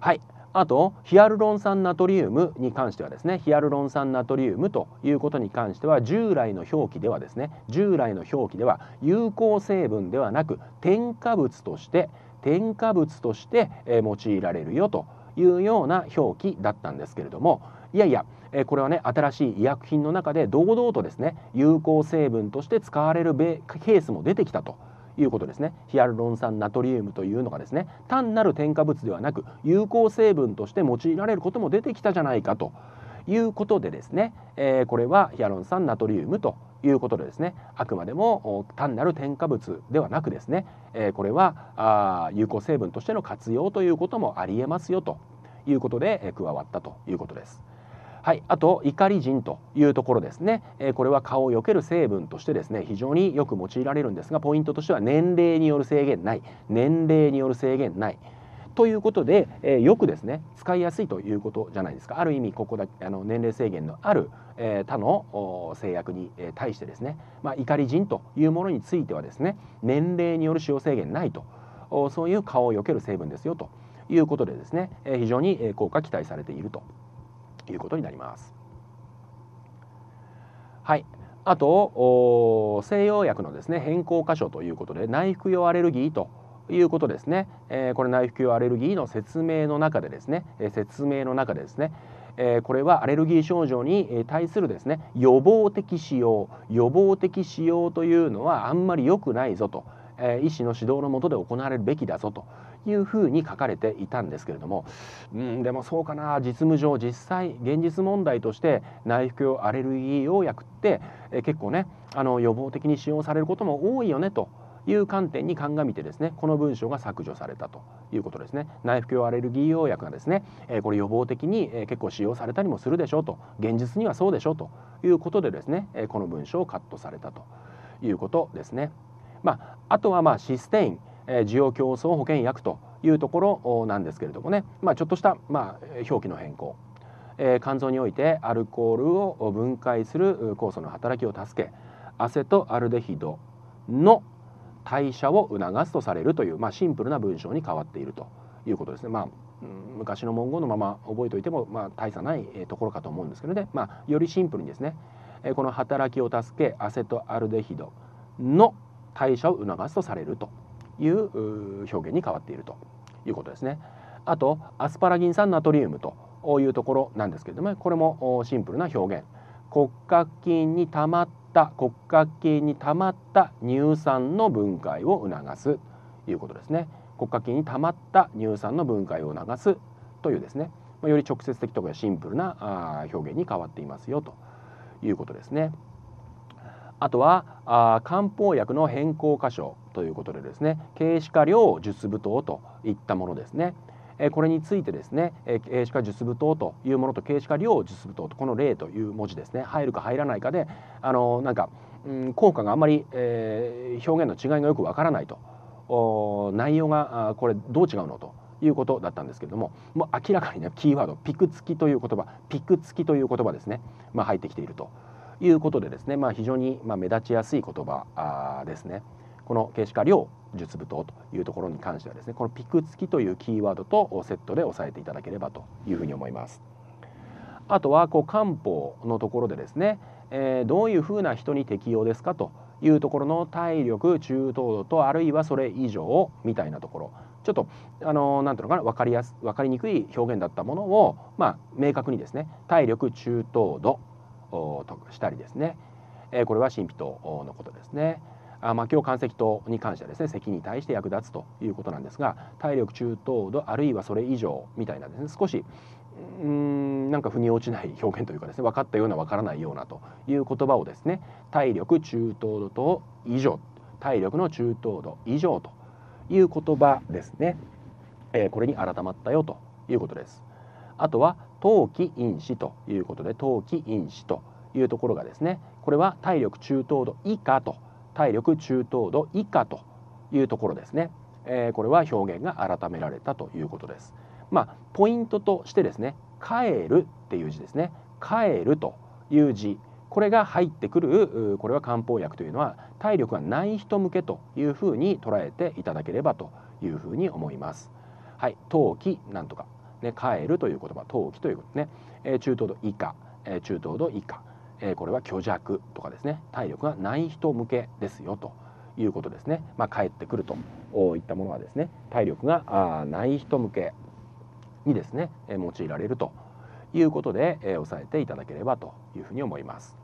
はいあとヒアルロン酸ナトリウムに関してはですねヒアルロン酸ナトリウムということに関しては従来の表記ではですね従来の表記では有効成分ではなく添加物として添加物として用いられるよというような表記だったんですけれどもいやいやこれはね新しい医薬品の中で堂々とですね有効成分として使われるケースも出てきたということですねヒアルロン酸ナトリウムというのがですね単なる添加物ではなく有効成分として用いられることも出てきたじゃないかということでですね、えー、これはヒアルロン酸ナトリウムということでですねあくまでも単なる添加物ではなくですね、えー、これはあ有効成分としての活用ということもありえますよということで加わったということです。はい、あと怒り人というところですね、えー、これは顔を避ける成分としてですね非常によく用いられるんですがポイントとしては年齢による制限ない年齢による制限ないということで、えー、よくですね使いやすいということじゃないですかある意味ここだあの年齢制限のある、えー、他の制約に対してですね、まあ、怒り人というものについてはですね年齢による使用制限ないとそういう顔を避ける成分ですよということでですね、え非常に効果期待されているということになります。はい、あと西洋薬のですね変更箇所ということで内服用アレルギーということですね、えこれ内服用アレルギーの説明の中でですね、え説明の中でですね、えこれはアレルギー症状に対するですね予防的使用予防的使用というのはあんまり良くないぞと、え医師の指導のもとで行われるべきだぞというふうに書かれていたんですけれども、うん、でもそうかな実務上実際現実問題として内服用アレルギー用薬って結構ねあの予防的に使用されることも多いよねという観点に鑑みてですねこの文章が削除されたということですね内服用アレルギー用薬がですね、えこれ予防的に、え結構使用されたりもするでしょうと現実にはそうでしょうということでですね、えこの文章をカットされたということですね。まあ、あとはまあシステインえ需要競争保険薬というところなんですけれどもね、まあ、ちょっとした、まあ、表記の変更、えー、肝臓においてアルコールを分解する酵素の働きを助けアセトアルデヒドの代謝を促すとされるという、まあ、シンプルな文章に変わっているということですね。まあ昔の文言のまま覚えておいても、まあ、大差ないところかと思うんですけどね、まあ、よりシンプルにですねこの働きを助けアセトアルデヒドの代謝を促すとされるという表現に変わっているということですね。あとアスパラギン酸ナトリウムというところなんですけれどもこれもシンプルな表現骨格筋にたまった骨格筋にたまった乳酸の分解を促すということですね骨格筋にたまった乳酸の分解を促すというですねより直接的とかシンプルな表現に変わっていますよということですね。あとはあ漢方薬の変更箇所ということでですね軽視化量術舞踏といったものですね。これについてですね軽視化術不当というものと軽視化量術不当とこの例という文字ですね入るか入らないかであのなんか、うん、効果があんまり、えー、表現の違いがよくわからないと内容がこれどう違うのということだったんですけれどももう明らかにねキーワードピク付きという言葉ピク付きという言葉ですね、まあ、入ってきていると。いうことでですね、まあ、非常にま目立ちやすい言葉ですね。この形式化量術舞踏というところに関してはですねこのピク付きというキーワードとセットで押さえていただければというふうに思います。あとはこう漢方のところでですね、えー、どういうふうな人に適用ですかというところの体力中等度とあるいはそれ以上みたいなところちょっとあの何ていうのかな分かりやす分かりにくい表現だったものを、まあ、明確にですね体力中等度をしたりですね、えこれは神秘党のことですね。あ魔教関石党に関してはですね咳に対して役立つということなんですが体力中等度あるいはそれ以上みたいなですね少しうーんなんか腑に落ちない表現というかですね分かったような分からないようなという言葉をですね体力中等度と以上体力の中等度以上という言葉ですね、えー、これに改まったよということです。あとは冬季因子ということで冬季因子というところがですねこれは体力中等度以下と体力中等度以下というところですね、えー、これは表現が改められたということです。まあ、ポイントとしてですね「帰る」っていう字ですね「帰る」という字これが入ってくるこれは漢方薬というのは体力がない人向けというふうに捉えていただければというふうに思います。はい、陶器なんとかね、帰るという言葉投機ということね、えー、中等度以下、えー、中等度以下、えー、これは虚弱とかですね体力がない人向けですよということですね、まあ、帰ってくるといったものはですね体力がない人向けにですね用いられるということで、えー、押さえていただければというふうに思います。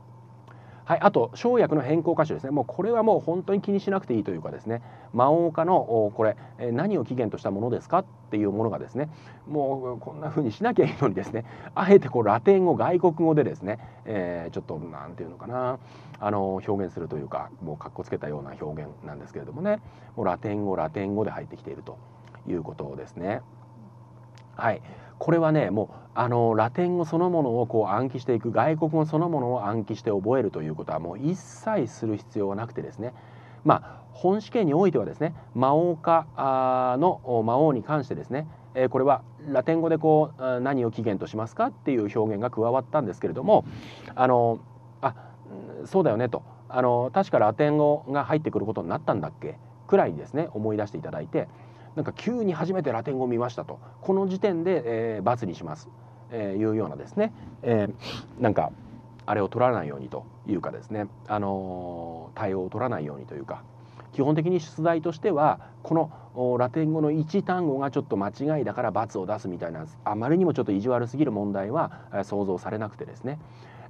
はい、あと生薬の変更箇所ですねもうこれはもう本当に気にしなくていいというかですね魔王家のこれ何を起源としたものですかっていうものがですねもうこんな風にしなきゃいいのにですねあえてこうラテン語外国語でですね、えー、ちょっと何て言うのかなあの表現するというかもうかっこつけたような表現なんですけれどもねもうラテン語ラテン語で入ってきているということですね。はいこれはねもうあのラテン語そのものをこう暗記していく外国語そのものを暗記して覚えるということはもう一切する必要はなくてですねまあ本試験においてはですね魔王化の魔王に関してですねえこれはラテン語でこう何を起源としますかっていう表現が加わったんですけれどもあのあそうだよねとあの確かラテン語が入ってくることになったんだっけくらいにですね思い出していただいてなんか急に初めてラテン語を見ましたとこの時点で、えー、罰にします、えー、いうようなですね、えー、なんかあれを取らないようにというかですね、あのー、対応を取らないようにというか基本的に出題としてはこのラテン語の1単語がちょっと間違いだから罰を出すみたいなあまりにもちょっと意地悪すぎる問題は想像されなくてですね、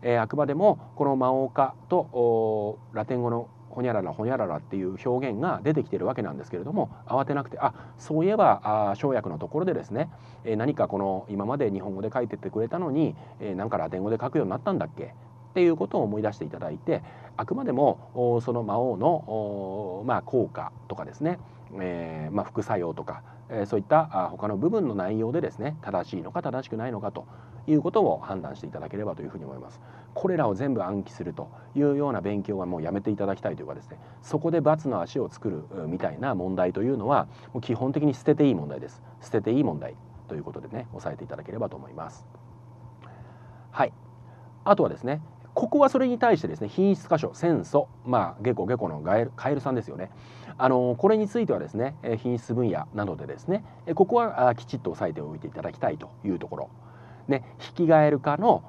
えー、あくまでもこの魔王化とラテン語のほにゃららほにゃららっていう表現が出てきてるわけなんですけれども慌てなくてあそういえばあ生薬のところでですね、えー、何かこの今まで日本語で書いてってくれたのに、えー、なんかラテン語で書くようになったんだっけっていうことを思い出していただいてあくまでもその魔王の、まあ、効果とかですね、えー、まあ、副作用とか、えー、そういった他の部分の内容でですね正しいのか正しくないのかということを判断していただければというふうに思います。これらを全部暗記するというような勉強はもうやめていただきたいというかですねそこで罰の足を作るみたいな問題というのはもう基本的に捨てていい問題です捨てていい問題ということでね押さえていただければと思います。はいあとはですねここはそれに対してですね品質箇所セ戦素まあ下戸下戸のガエルカエルさんですよねあのこれについてはですね品質分野などでですねここはきちっと押さえておいていただきたいというところ。ね、引き換えるか」の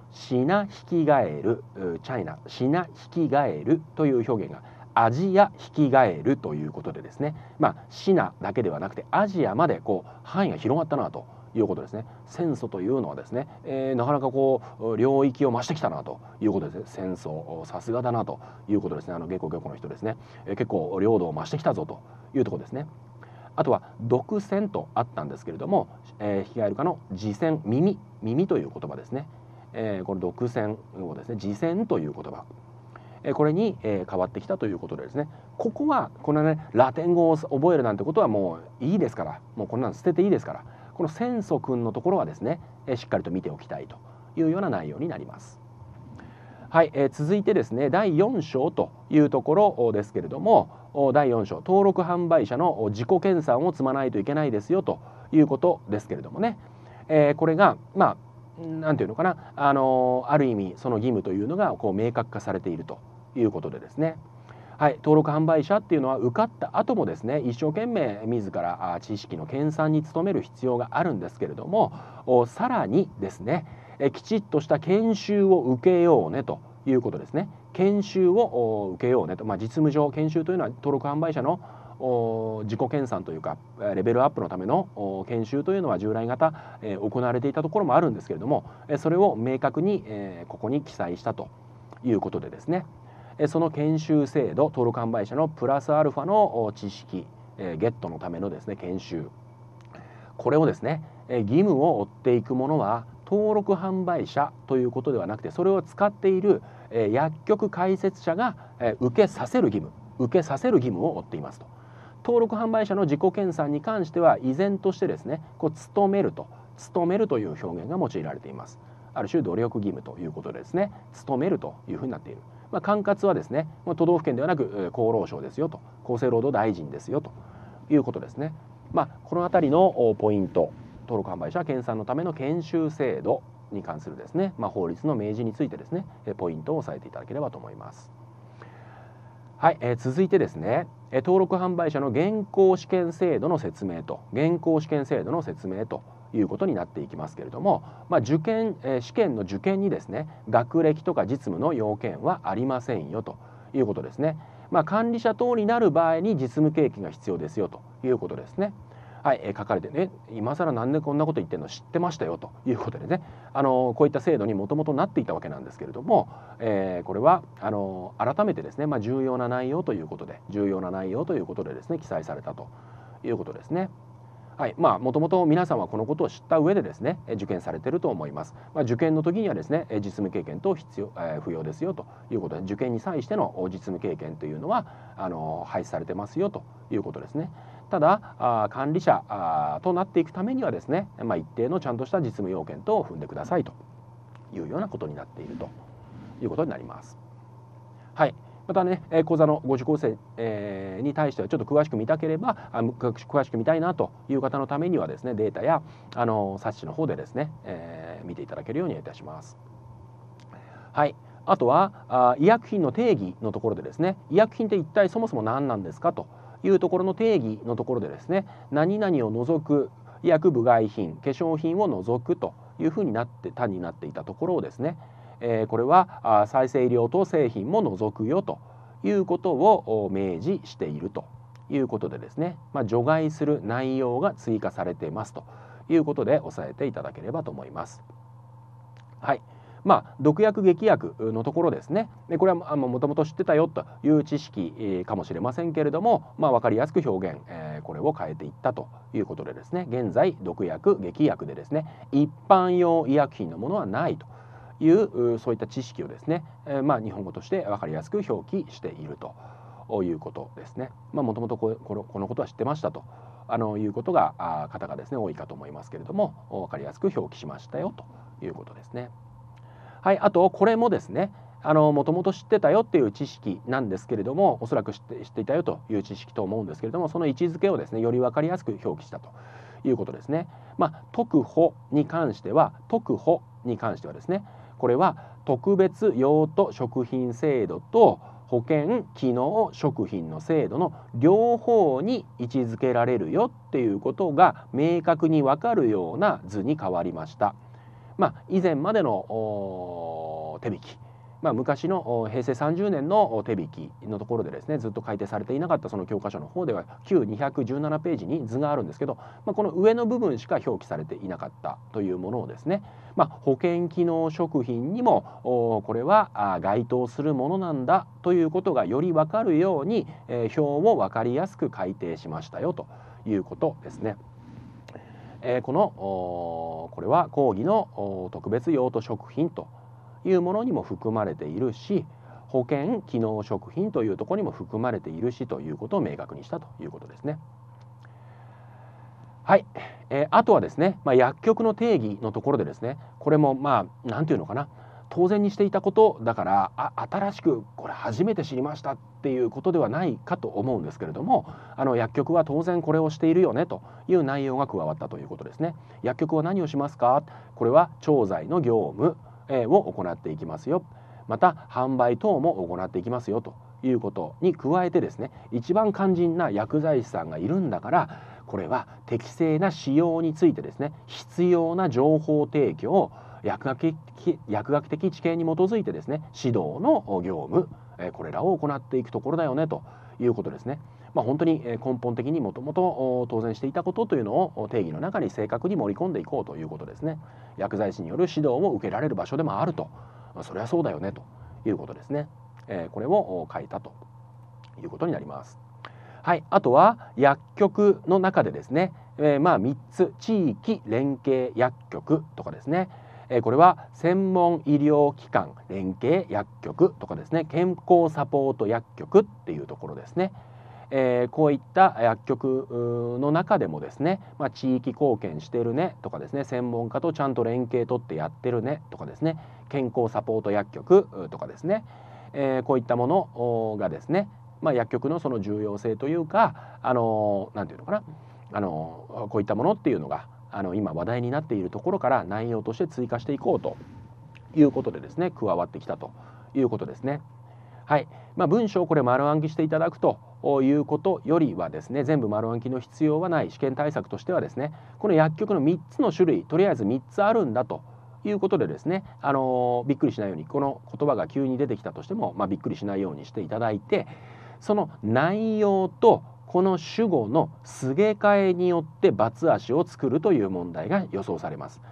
ナ引き換えるチャイナシナ引き換えるという表現がアジア引き換えるということでですねまあナ」だけではなくてアジアまでこう範囲が広がったなということですね戦争というのはですね、えー、なかなかこう領域を増してきたなということですね戦争さすがだなということですねあの下校下校の人ですね、えー、結構領土を増してきたぞというとこですねあとは独占とあったんですけれども、えー、引き換えるかの耳戦耳耳という言葉ですね、えー、この独占をですね自選という言葉これに変わってきたということでですねここはこのねラテン語を覚えるなんてことはもういいですからもうこんなの捨てていいですからこの戦祖君のところはですねしっかりと見ておきたいというような内容になります。はい、えー、続いてですね第4章というところですけれども第4章登録販売者の自己研鑽を積まないといけないですよということですけれどもねえー、これがまあなんていうのかなあのある意味その義務というのがこう明確化されているということでですね。はい、登録販売者っていうのは受かった後もですね一生懸命自ら知識の研鑽に努める必要があるんですけれどもさらにですねきちっとした研修を受けようねということですね研修を受けようねと、まあ、実務上研修というのは登録販売者の自己研鑽というかレベルアップのための研修というのは従来型行われていたところもあるんですけれどもそれを明確にここに記載したということでですねその研修制度登録販売者のプラスアルファの知識ゲットのためのですね研修これをですね義務を負っていくものは登録販売者ということではなくてそれを使っている薬局開設者が受けさせる義務受けさせる義務を負っていますと登録販売者の自己検査に関しては依然としてですねこう勤めると勤めるという表現が用いられていますある種努力義務ということですね勤めるというふになっているまあ、管轄はですね、ま都道府県ではなく厚労省ですよと厚生労働大臣ですよということですねまあ、この辺りのポイント登録販売者検査のための研修制度に関するですね、まあ、法律の明示についてですねポイントを押さえていただければと思います。はい、えー、続いてですね登録販売者の現行試験制度の説明と現行試験制度の説明ということになっていきますけれども、まあ、受験、え試験の受験にですね学歴とか実務の要件はありませんよということですね、まあ、管理者等になる場合に実務経験が必要ですよということですね。はい、え書かれてね今更なんでこんなこと言ってんの知ってましたよということでねあのこういった制度にもともとなっていたわけなんですけれども、えー、これはあの改めてですね、まあ、重要な内容ということで重要な内容ということでですね記載されたということですね。はいまあ、もともと皆さんはこのことを知った上でですね受験されてると思います、まあ、受験の時にはですね実務経験と必要、えー、不要ですよということで受験に際しての実務経験というのはあの廃止されてますよということですねただあ管理者あとなっていくためにはですね、まあ、一定のちゃんとした実務要件等を踏んでくださいというようなことになっているということになります。はいまたね、えー、講座のご受講生、えー、に対してはちょっと詳しく見たければあ詳しく見たいなという方のためにはですねデータや、あの冊子の方でですね、えー、見ていただけるようにいたします。はいあとはあ医薬品の定義のところでですね医薬品って一体そもそも何なんですかというところの定義のところでですね何々を除く薬部外品化粧品を除くというふうになって単になっていたところをですね、えー、これは再生医療等製品も除くよということを明示しているということでですね、まあ、除外する内容が追加されていますということで押さえていただければと思います。はい、まあ、毒薬劇薬のところですねでこれはもともと知ってたよという知識かもしれませんけれども、まあ、分かりやすく表現、えー、これを変えていったということでですね現在毒薬劇薬でですね一般用医薬品のものはないというそういった知識をですね、えー、まあ、日本語として分かりやすく表記していると。いうことですね。まあ、もともとこのことは知ってましたとあのいうことが方がですね多いかと思いますけれども分かりやすく表記しましたよということですね。はい、あとこれもですねもともと知ってたよっていう知識なんですけれどもおそらく知っていたよという知識と思うんですけれどもその位置づけをですねより分かりやすく表記したということですね。まあ、特保に関しては特保に関してはですねこれは特別用途食品制度と保険機能食品の制度の両方に位置づけられるよっていうことが明確に分かるような図に変わりました。まあ、以前までの手引きまあ、昔の平成30年の手引きのところでですねずっと改定されていなかったその教科書の方では旧217ページに図があるんですけど、まあ、この上の部分しか表記されていなかったというものをですね、まあ、保険機能食品にもこれは該当するものなんだということがより分かるように、表を分かりやすく改定しましたよということですね。えー、このこれは講義の特別用途食品というものにも含まれているし保険機能食品というところにも含まれているしということを明確にしたということですね。はい、えー、あとはですね、まあ、薬局の定義のところでですねこれもまあ何て言うのかな当然にしていたことだからあ新しくこれ初めて知りましたっていうことではないかと思うんですけれどもあの薬局は当然これをしているよねという内容が加わったということですね。薬局は何をしますかこれは調剤の業務を行っていきますよまた販売等も行っていきますよということに加えてですね一番肝心な薬剤師さんがいるんだからこれは適正な使用についてですね必要な情報提供を薬学薬学的知見に基づいてですね指導の業務、えこれらを行っていくところだよねということですね。まあ、本当に根本的にもともと当然していたことというのを定義の中に正確に盛り込んでいこうということですね。薬剤師による指導も受けられる場所でもあると、まあ、それはそうだよねということですね。えこれを書いたということになります。はい、あとは薬局の中でですね、えまあ3つ地域連携薬局とかですねえこれは専門医療機関連携薬局とかですね健康サポート薬局っていうところですね。えー、こういった薬局の中でもですね、まあ、地域貢献してるねとかですね専門家とちゃんと連携取ってやってるねとかですね健康サポート薬局とかですね、えー、こういったものがですね、まあ、薬局のその重要性というかあの何、て言うのかなあのこういったものっていうのがあの今話題になっているところから内容として追加していこうということでですね加わってきたということですね。はいまあ、文章をこれ丸暗記していただくということよりはですね全部丸暗記の必要はない試験対策としてはですねこの薬局の3つの種類とりあえず3つあるんだということでですね、あのびっくりしないようにこの言葉が急に出てきたとしても、まあ、びっくりしないようにしていただいてその内容とこの主語のすげ替えによって罰足を作るという問題が予想されます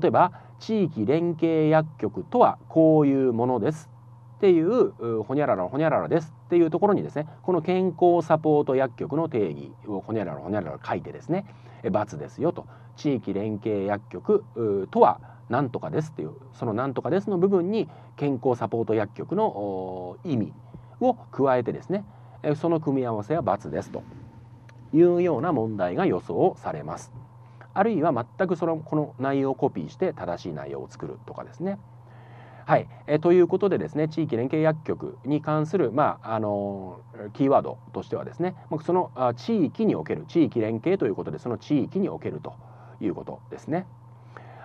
例えば地域連携薬局とはこういうものですっていうほにゃららほにゃららですっていうところにですねこの健康サポート薬局の定義をほにゃららほにゃらら書いてですね罰ですよと地域連携薬局とは何とかですっていうその何とかですの部分に健康サポート薬局の意味を加えてですねその組み合わせは×ですというような問題が予想されます。あるいは全くそのこの内容をコピーして正しい内容を作るとかですね。はい、えということでですね地域連携薬局に関する、まあ、あのキーワードとしてはですねその地域における地域連携ということでその地域におけるということですね。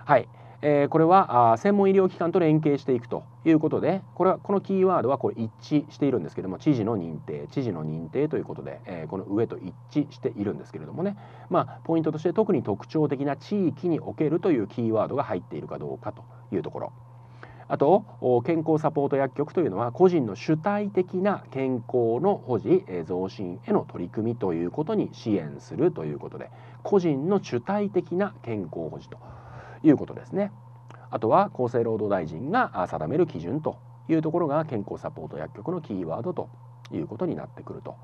はい、えー、これはあ専門医療機関と連携していくということでこれはこのキーワードはこれ一致しているんですけども知事の認定知事の認定ということで、えー、この上と一致しているんですけれどもね、まあ、ポイントとして特に特徴的な地域におけるというキーワードが入っているかどうかというところ。あと健康サポート薬局というのは個人の主体的な健康の保持増進への取り組みということに支援するということで個人の主体的な健康保持ということですね。あとは厚生労働大臣が定める基準というところが健康サポート薬局のキーワードということになってくると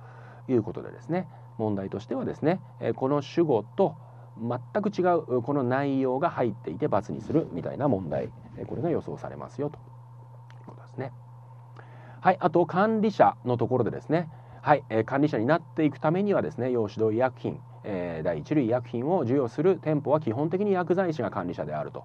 いうことでですね問題としてはですねこの主語と全く違うこの内容が入っていて罰にするみたいな問題これが予想されますよということですね。はい、あと管理者のところでですね、はい、管理者になっていくためにはですね要指導医薬品えー、第1類医薬品を授与する店舗は基本的に薬剤師が管理者であると。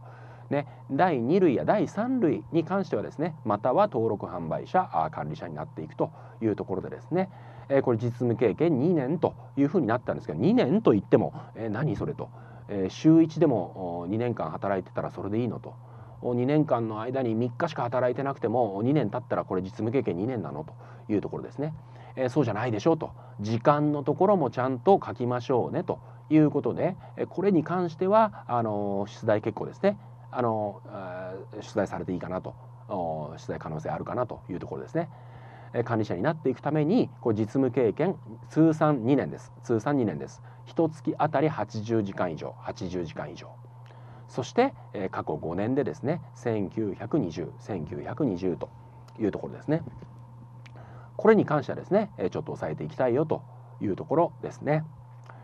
ね、第2類や第3類に関してはですねまたは登録販売者管理者になっていくというところでですね、えー、これ実務経験2年というふうになったんですけど2年といっても、えー、何それと、えー、週1でも2年間働いてたらそれでいいのと2年間の間に3日しか働いてなくても2年経ったらこれ実務経験2年なのというところですね。えー、そうじゃないでしょうと時間のところもちゃんと書きましょうねということで、えこれに関してはあの出題結構ですねあの出題されていいかなと出題可能性あるかなというところですね。管理者になっていくためにこう実務経験通算2年です通算2年です一月あたり80時間以上80時間以上そして、え過去5年でですね19201920 1920というところですね。これに関してはですね、えちょっと抑えていきたいよというところですね。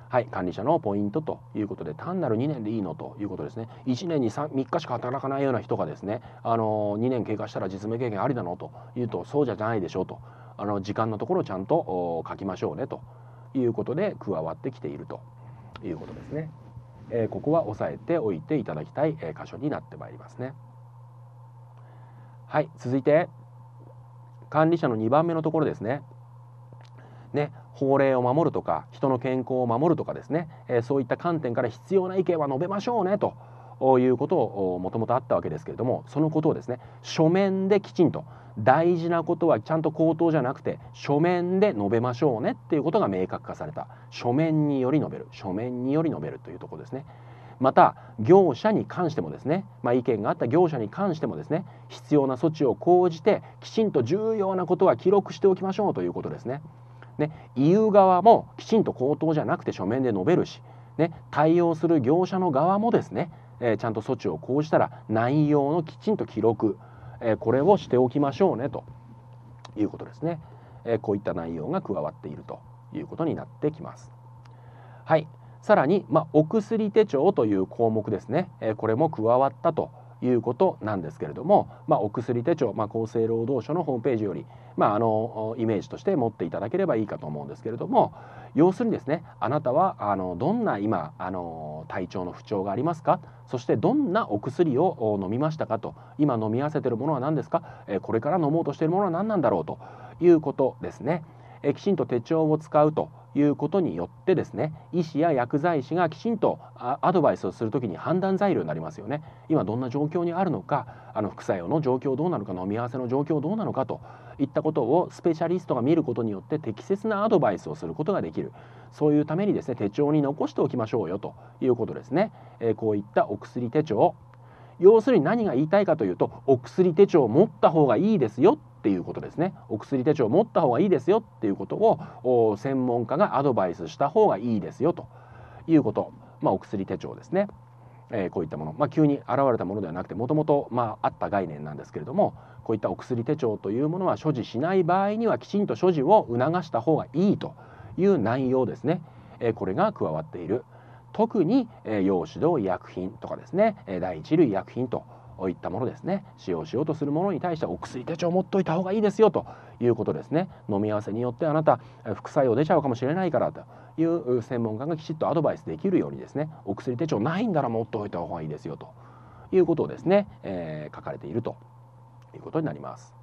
はい、管理者のポイントということで単なる2年でいいのということですね1年に 3, 3日しか働かないような人がですね、あの2年経過したら実務経験ありなのというとそうじゃないでしょうとあの時間のところをちゃんと書きましょうねということで加わってきているということですね、えー、ここは押さえておいていただきたい、え箇所になってまいりますねはい続いて管理者の2番目のところですね。ね、法令を守るとか人の健康を守るとかですね、えそういった観点から必要な意見は述べましょうねということをもともとあったわけですけれどもそのことをですね書面できちんと大事なことはちゃんと口頭じゃなくて書面で述べましょうねっていうことが明確化された書面により述べる書面により述べるというところですね。また業者に関してもですね、まあ、意見があった業者に関してもですね必要な措置を講じてきちんと重要なことは記録しておきましょうということですね。ね、EU 側もきちんと口頭じゃなくて書面で述べるし、ね、対応する業者の側もですね、えー、ちゃんと措置を講じたら内容のきちんと記録、えー、これをしておきましょうねということですね、えー、こういった内容が加わっているということになってきます。はいさらに、まあ、お薬手帳という項目ですね、えこれも加わったということなんですけれども、まあ、お薬手帳、まあ、厚生労働省のホームページより、まあ、あのイメージとして持っていただければいいかと思うんですけれども要するにですねあなたはあのどんな今あの体調の不調がありますかそしてどんなお薬を飲みましたかと今飲み合わせてるものは何ですかこれから飲もうとしているものは何なんだろうということですね。えきちんと手帳を使うということによってですね医師や薬剤師がきちんとアドバイスをする時に判断材料になりますよね今どんな状況にあるのかあの副作用の状況どうなのか飲み合わせの状況どうなのかといったことをスペシャリストが見ることによって適切なアドバイスをすることができるそういうためにですね手帳に残しておきましょうよということですね、えこういったお薬手帳要するに何が言いたいかというとお薬手帳を持った方がいいですよっていうことですねお薬手帳を持った方がいいですよっていうことを専門家がアドバイスした方がいいですよということ、まあ、お薬手帳ですね、えー、こういったもの、まあ、急に現れたものではなくてもともとあった概念なんですけれどもこういったお薬手帳というものは所持しない場合にはきちんと所持を促した方がいいという内容ですね、えー、これが加わっている特に、えー、用指医薬品とかですね、え第一類医薬品といったものですね使用しようとするものに対してお薬手帳持っといた方がいいですよということですね飲み合わせによってあなた副作用出ちゃうかもしれないからという専門家がきちっとアドバイスできるようにですねお薬手帳ないんだら持っておいた方がいいですよということをですね、えー、書かれているということになります。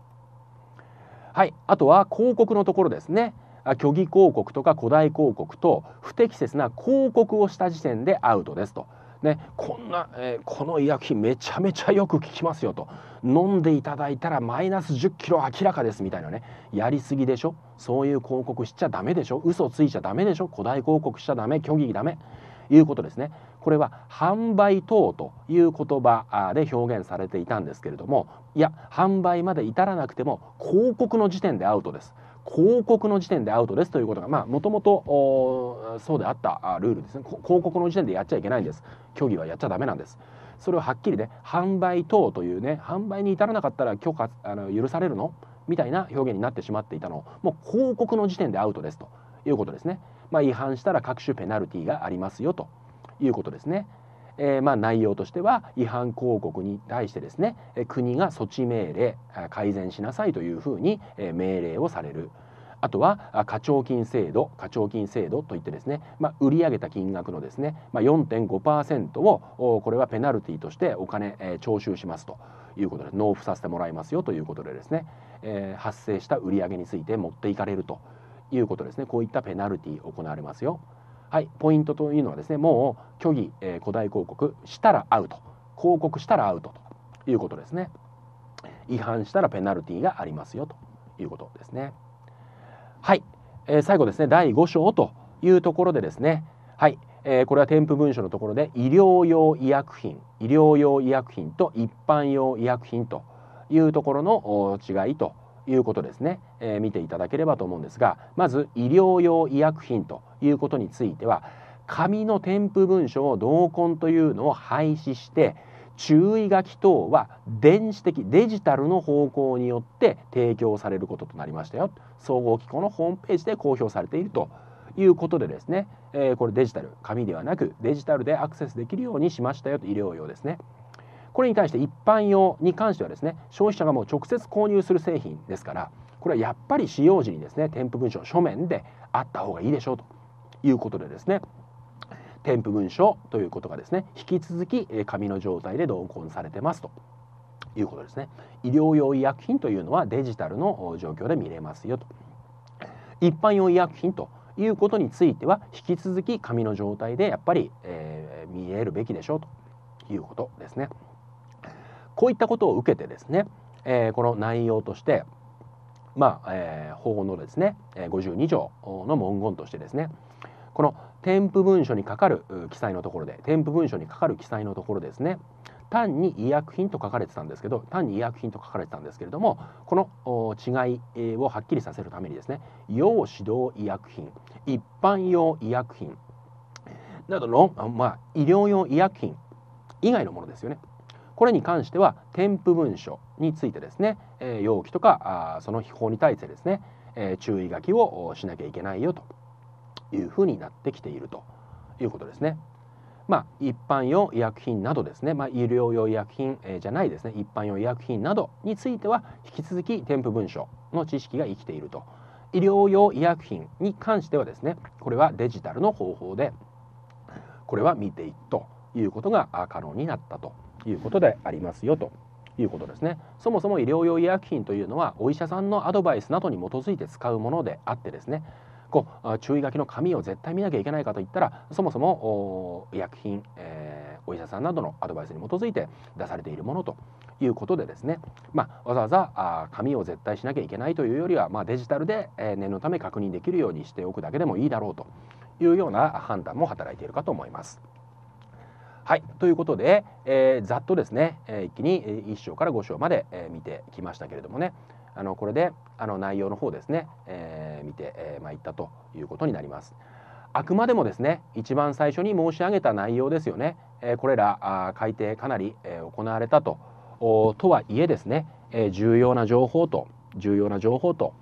はい、あとは広告のところですね虚偽広告とか古代広告と不適切な広告をした時点でアウトですとね、こんな、えー、この医薬品めちゃめちゃよく効きますよと飲んでいただいたらマイナス1 0キロ明らかですみたいなねやりすぎでしょそういう広告しちゃダメでしょ嘘ついちゃダメでしょ古代広告しちゃダメ虚偽ダメいうことですねこれは販売等という言葉で表現されていたんですけれどもいや販売まで至らなくても広告の時点でアウトです広告の時点でアウトですということがまあもともとそうであったルールですね広告の時点でやっちゃいけないんです虚偽はやっちゃダメなんですそれをはっきりね販売等というね販売に至らなかったら許可あの許されるのみたいな表現になってしまっていたのもう広告の時点でアウトですということですねまあ違反したら各種ペナルティがありますよということですねえー、まあ、内容としては違反広告に対してですね国が措置命令改善しなさいというふうに命令をされる。あとは課徴金制度課徴金制度といってですね、まあ、売上た金額のですね、まあ、4.5%をこれはペナルティとしてお金、えー、徴収しますということで納付させてもらいますよということでですね、えー、発生した売上について持っていかれるということですねこういったペナルティ行われますよ。はい、ポイントというのはですねもう虚偽、えー、古代広告したらアウト広告したらアウトということですね違反したらペナルティがありますよということですねはい、えー、最後ですね第5章というところでですねはい、えー、これは添付文書のところで医療用医薬品医療用医薬品と一般用医薬品というところの違いということですね、えー、見ていただければと思うんですがまず医療用医薬品ということについては紙の添付文書を同梱というのを廃止して注意書き等は電子的デジタルの方向によって提供されることとなりましたよ総合機構のホームページで公表されているということでですね、えー、これデジタル紙ではなくデジタルでアクセスできるようにしましたよと医療用ですね。これに対して一般用に関してはですね消費者がもう直接購入する製品ですからこれはやっぱり使用時にですね添付文書書面であった方がいいでしょうということでですね添付文書ということがですね引き続き紙の状態で同梱されてますということですね医療用医薬品というのはデジタルの状況で見れますよと一般用医薬品ということについては引き続き紙の状態でやっぱり、えー、見えるべきでしょうということですね。こういったことを受けてですね、えー、この内容としてまあ、えー、法のですね52条の文言としてですねこの添付文書にかかる記載のところで添付文書にかかる記載のところですね単に医薬品と書かれてたんですけど単に医薬品と書かれてたんですけれどもこの違いをはっきりさせるためにですね要指導医薬品一般用医薬品などの、まあ、医療用医薬品以外のものですよねこれに関しては添付文書についてですね、えー、容器とかあその秘宝に対してですね、えー、注意書きをしなきゃいけないよというふうになってきているということですね。まあ、一般用医薬品などですね、まあ、医療用医薬品、えー、じゃないですね一般用医薬品などについては引き続き添付文書の知識が生きていると医療用医薬品に関してはですねこれはデジタルの方法でこれは見ていくということが可能になったということでありますよということですねそもそも医療用医薬品というのはお医者さんのアドバイスなどに基づいて使うものであってですねこう注意書きの紙を絶対見なきゃいけないかといったらそもそも医薬品、えー、お医者さんなどのアドバイスに基づいて出されているものということでですね、まあ、わざわざあ紙を絶対しなきゃいけないというよりは、まあ、デジタルで、えー、念のため確認できるようにしておくだけでもいいだろうというような判断も働いているかと思います。はいということで、えー、ざっとですね、えー、一気に1章から5章まで、えー、見てきましたけれどもねあのこれであの内容の方ですね、えー、見て、えー、まいったということになります。あくまでもですね一番最初に申し上げた内容ですよね、えー、これらあ改定かなり、えー、行われたととはいえですね、えー、重要な情報と重要な情報と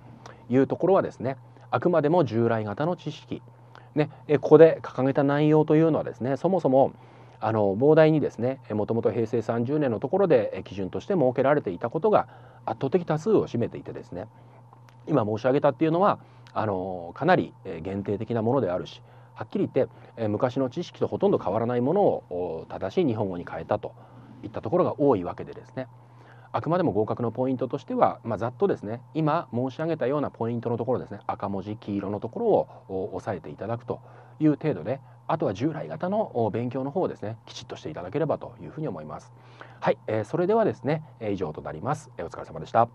いうところはですねあくまでも従来型の知識、ね、えここで掲げた内容というのはですねそもそもあの膨大にですねもともと平成30年のところで基準として設けられていたことが圧倒的多数を占めていてですね今申し上げたっていうのはあのかなり限定的なものであるしはっきり言って昔の知識とほとんど変わらないものを正しい日本語に変えたといったところが多いわけでですねあくまでも合格のポイントとしては、まあ、ざっとですね今申し上げたようなポイントのところですね赤文字黄色のところを押さえていただくという程度であとは従来型の勉強の方をですねきちっとしていただければというふうに思います。はい、えー、それではですね以上となります。お疲れ様でした。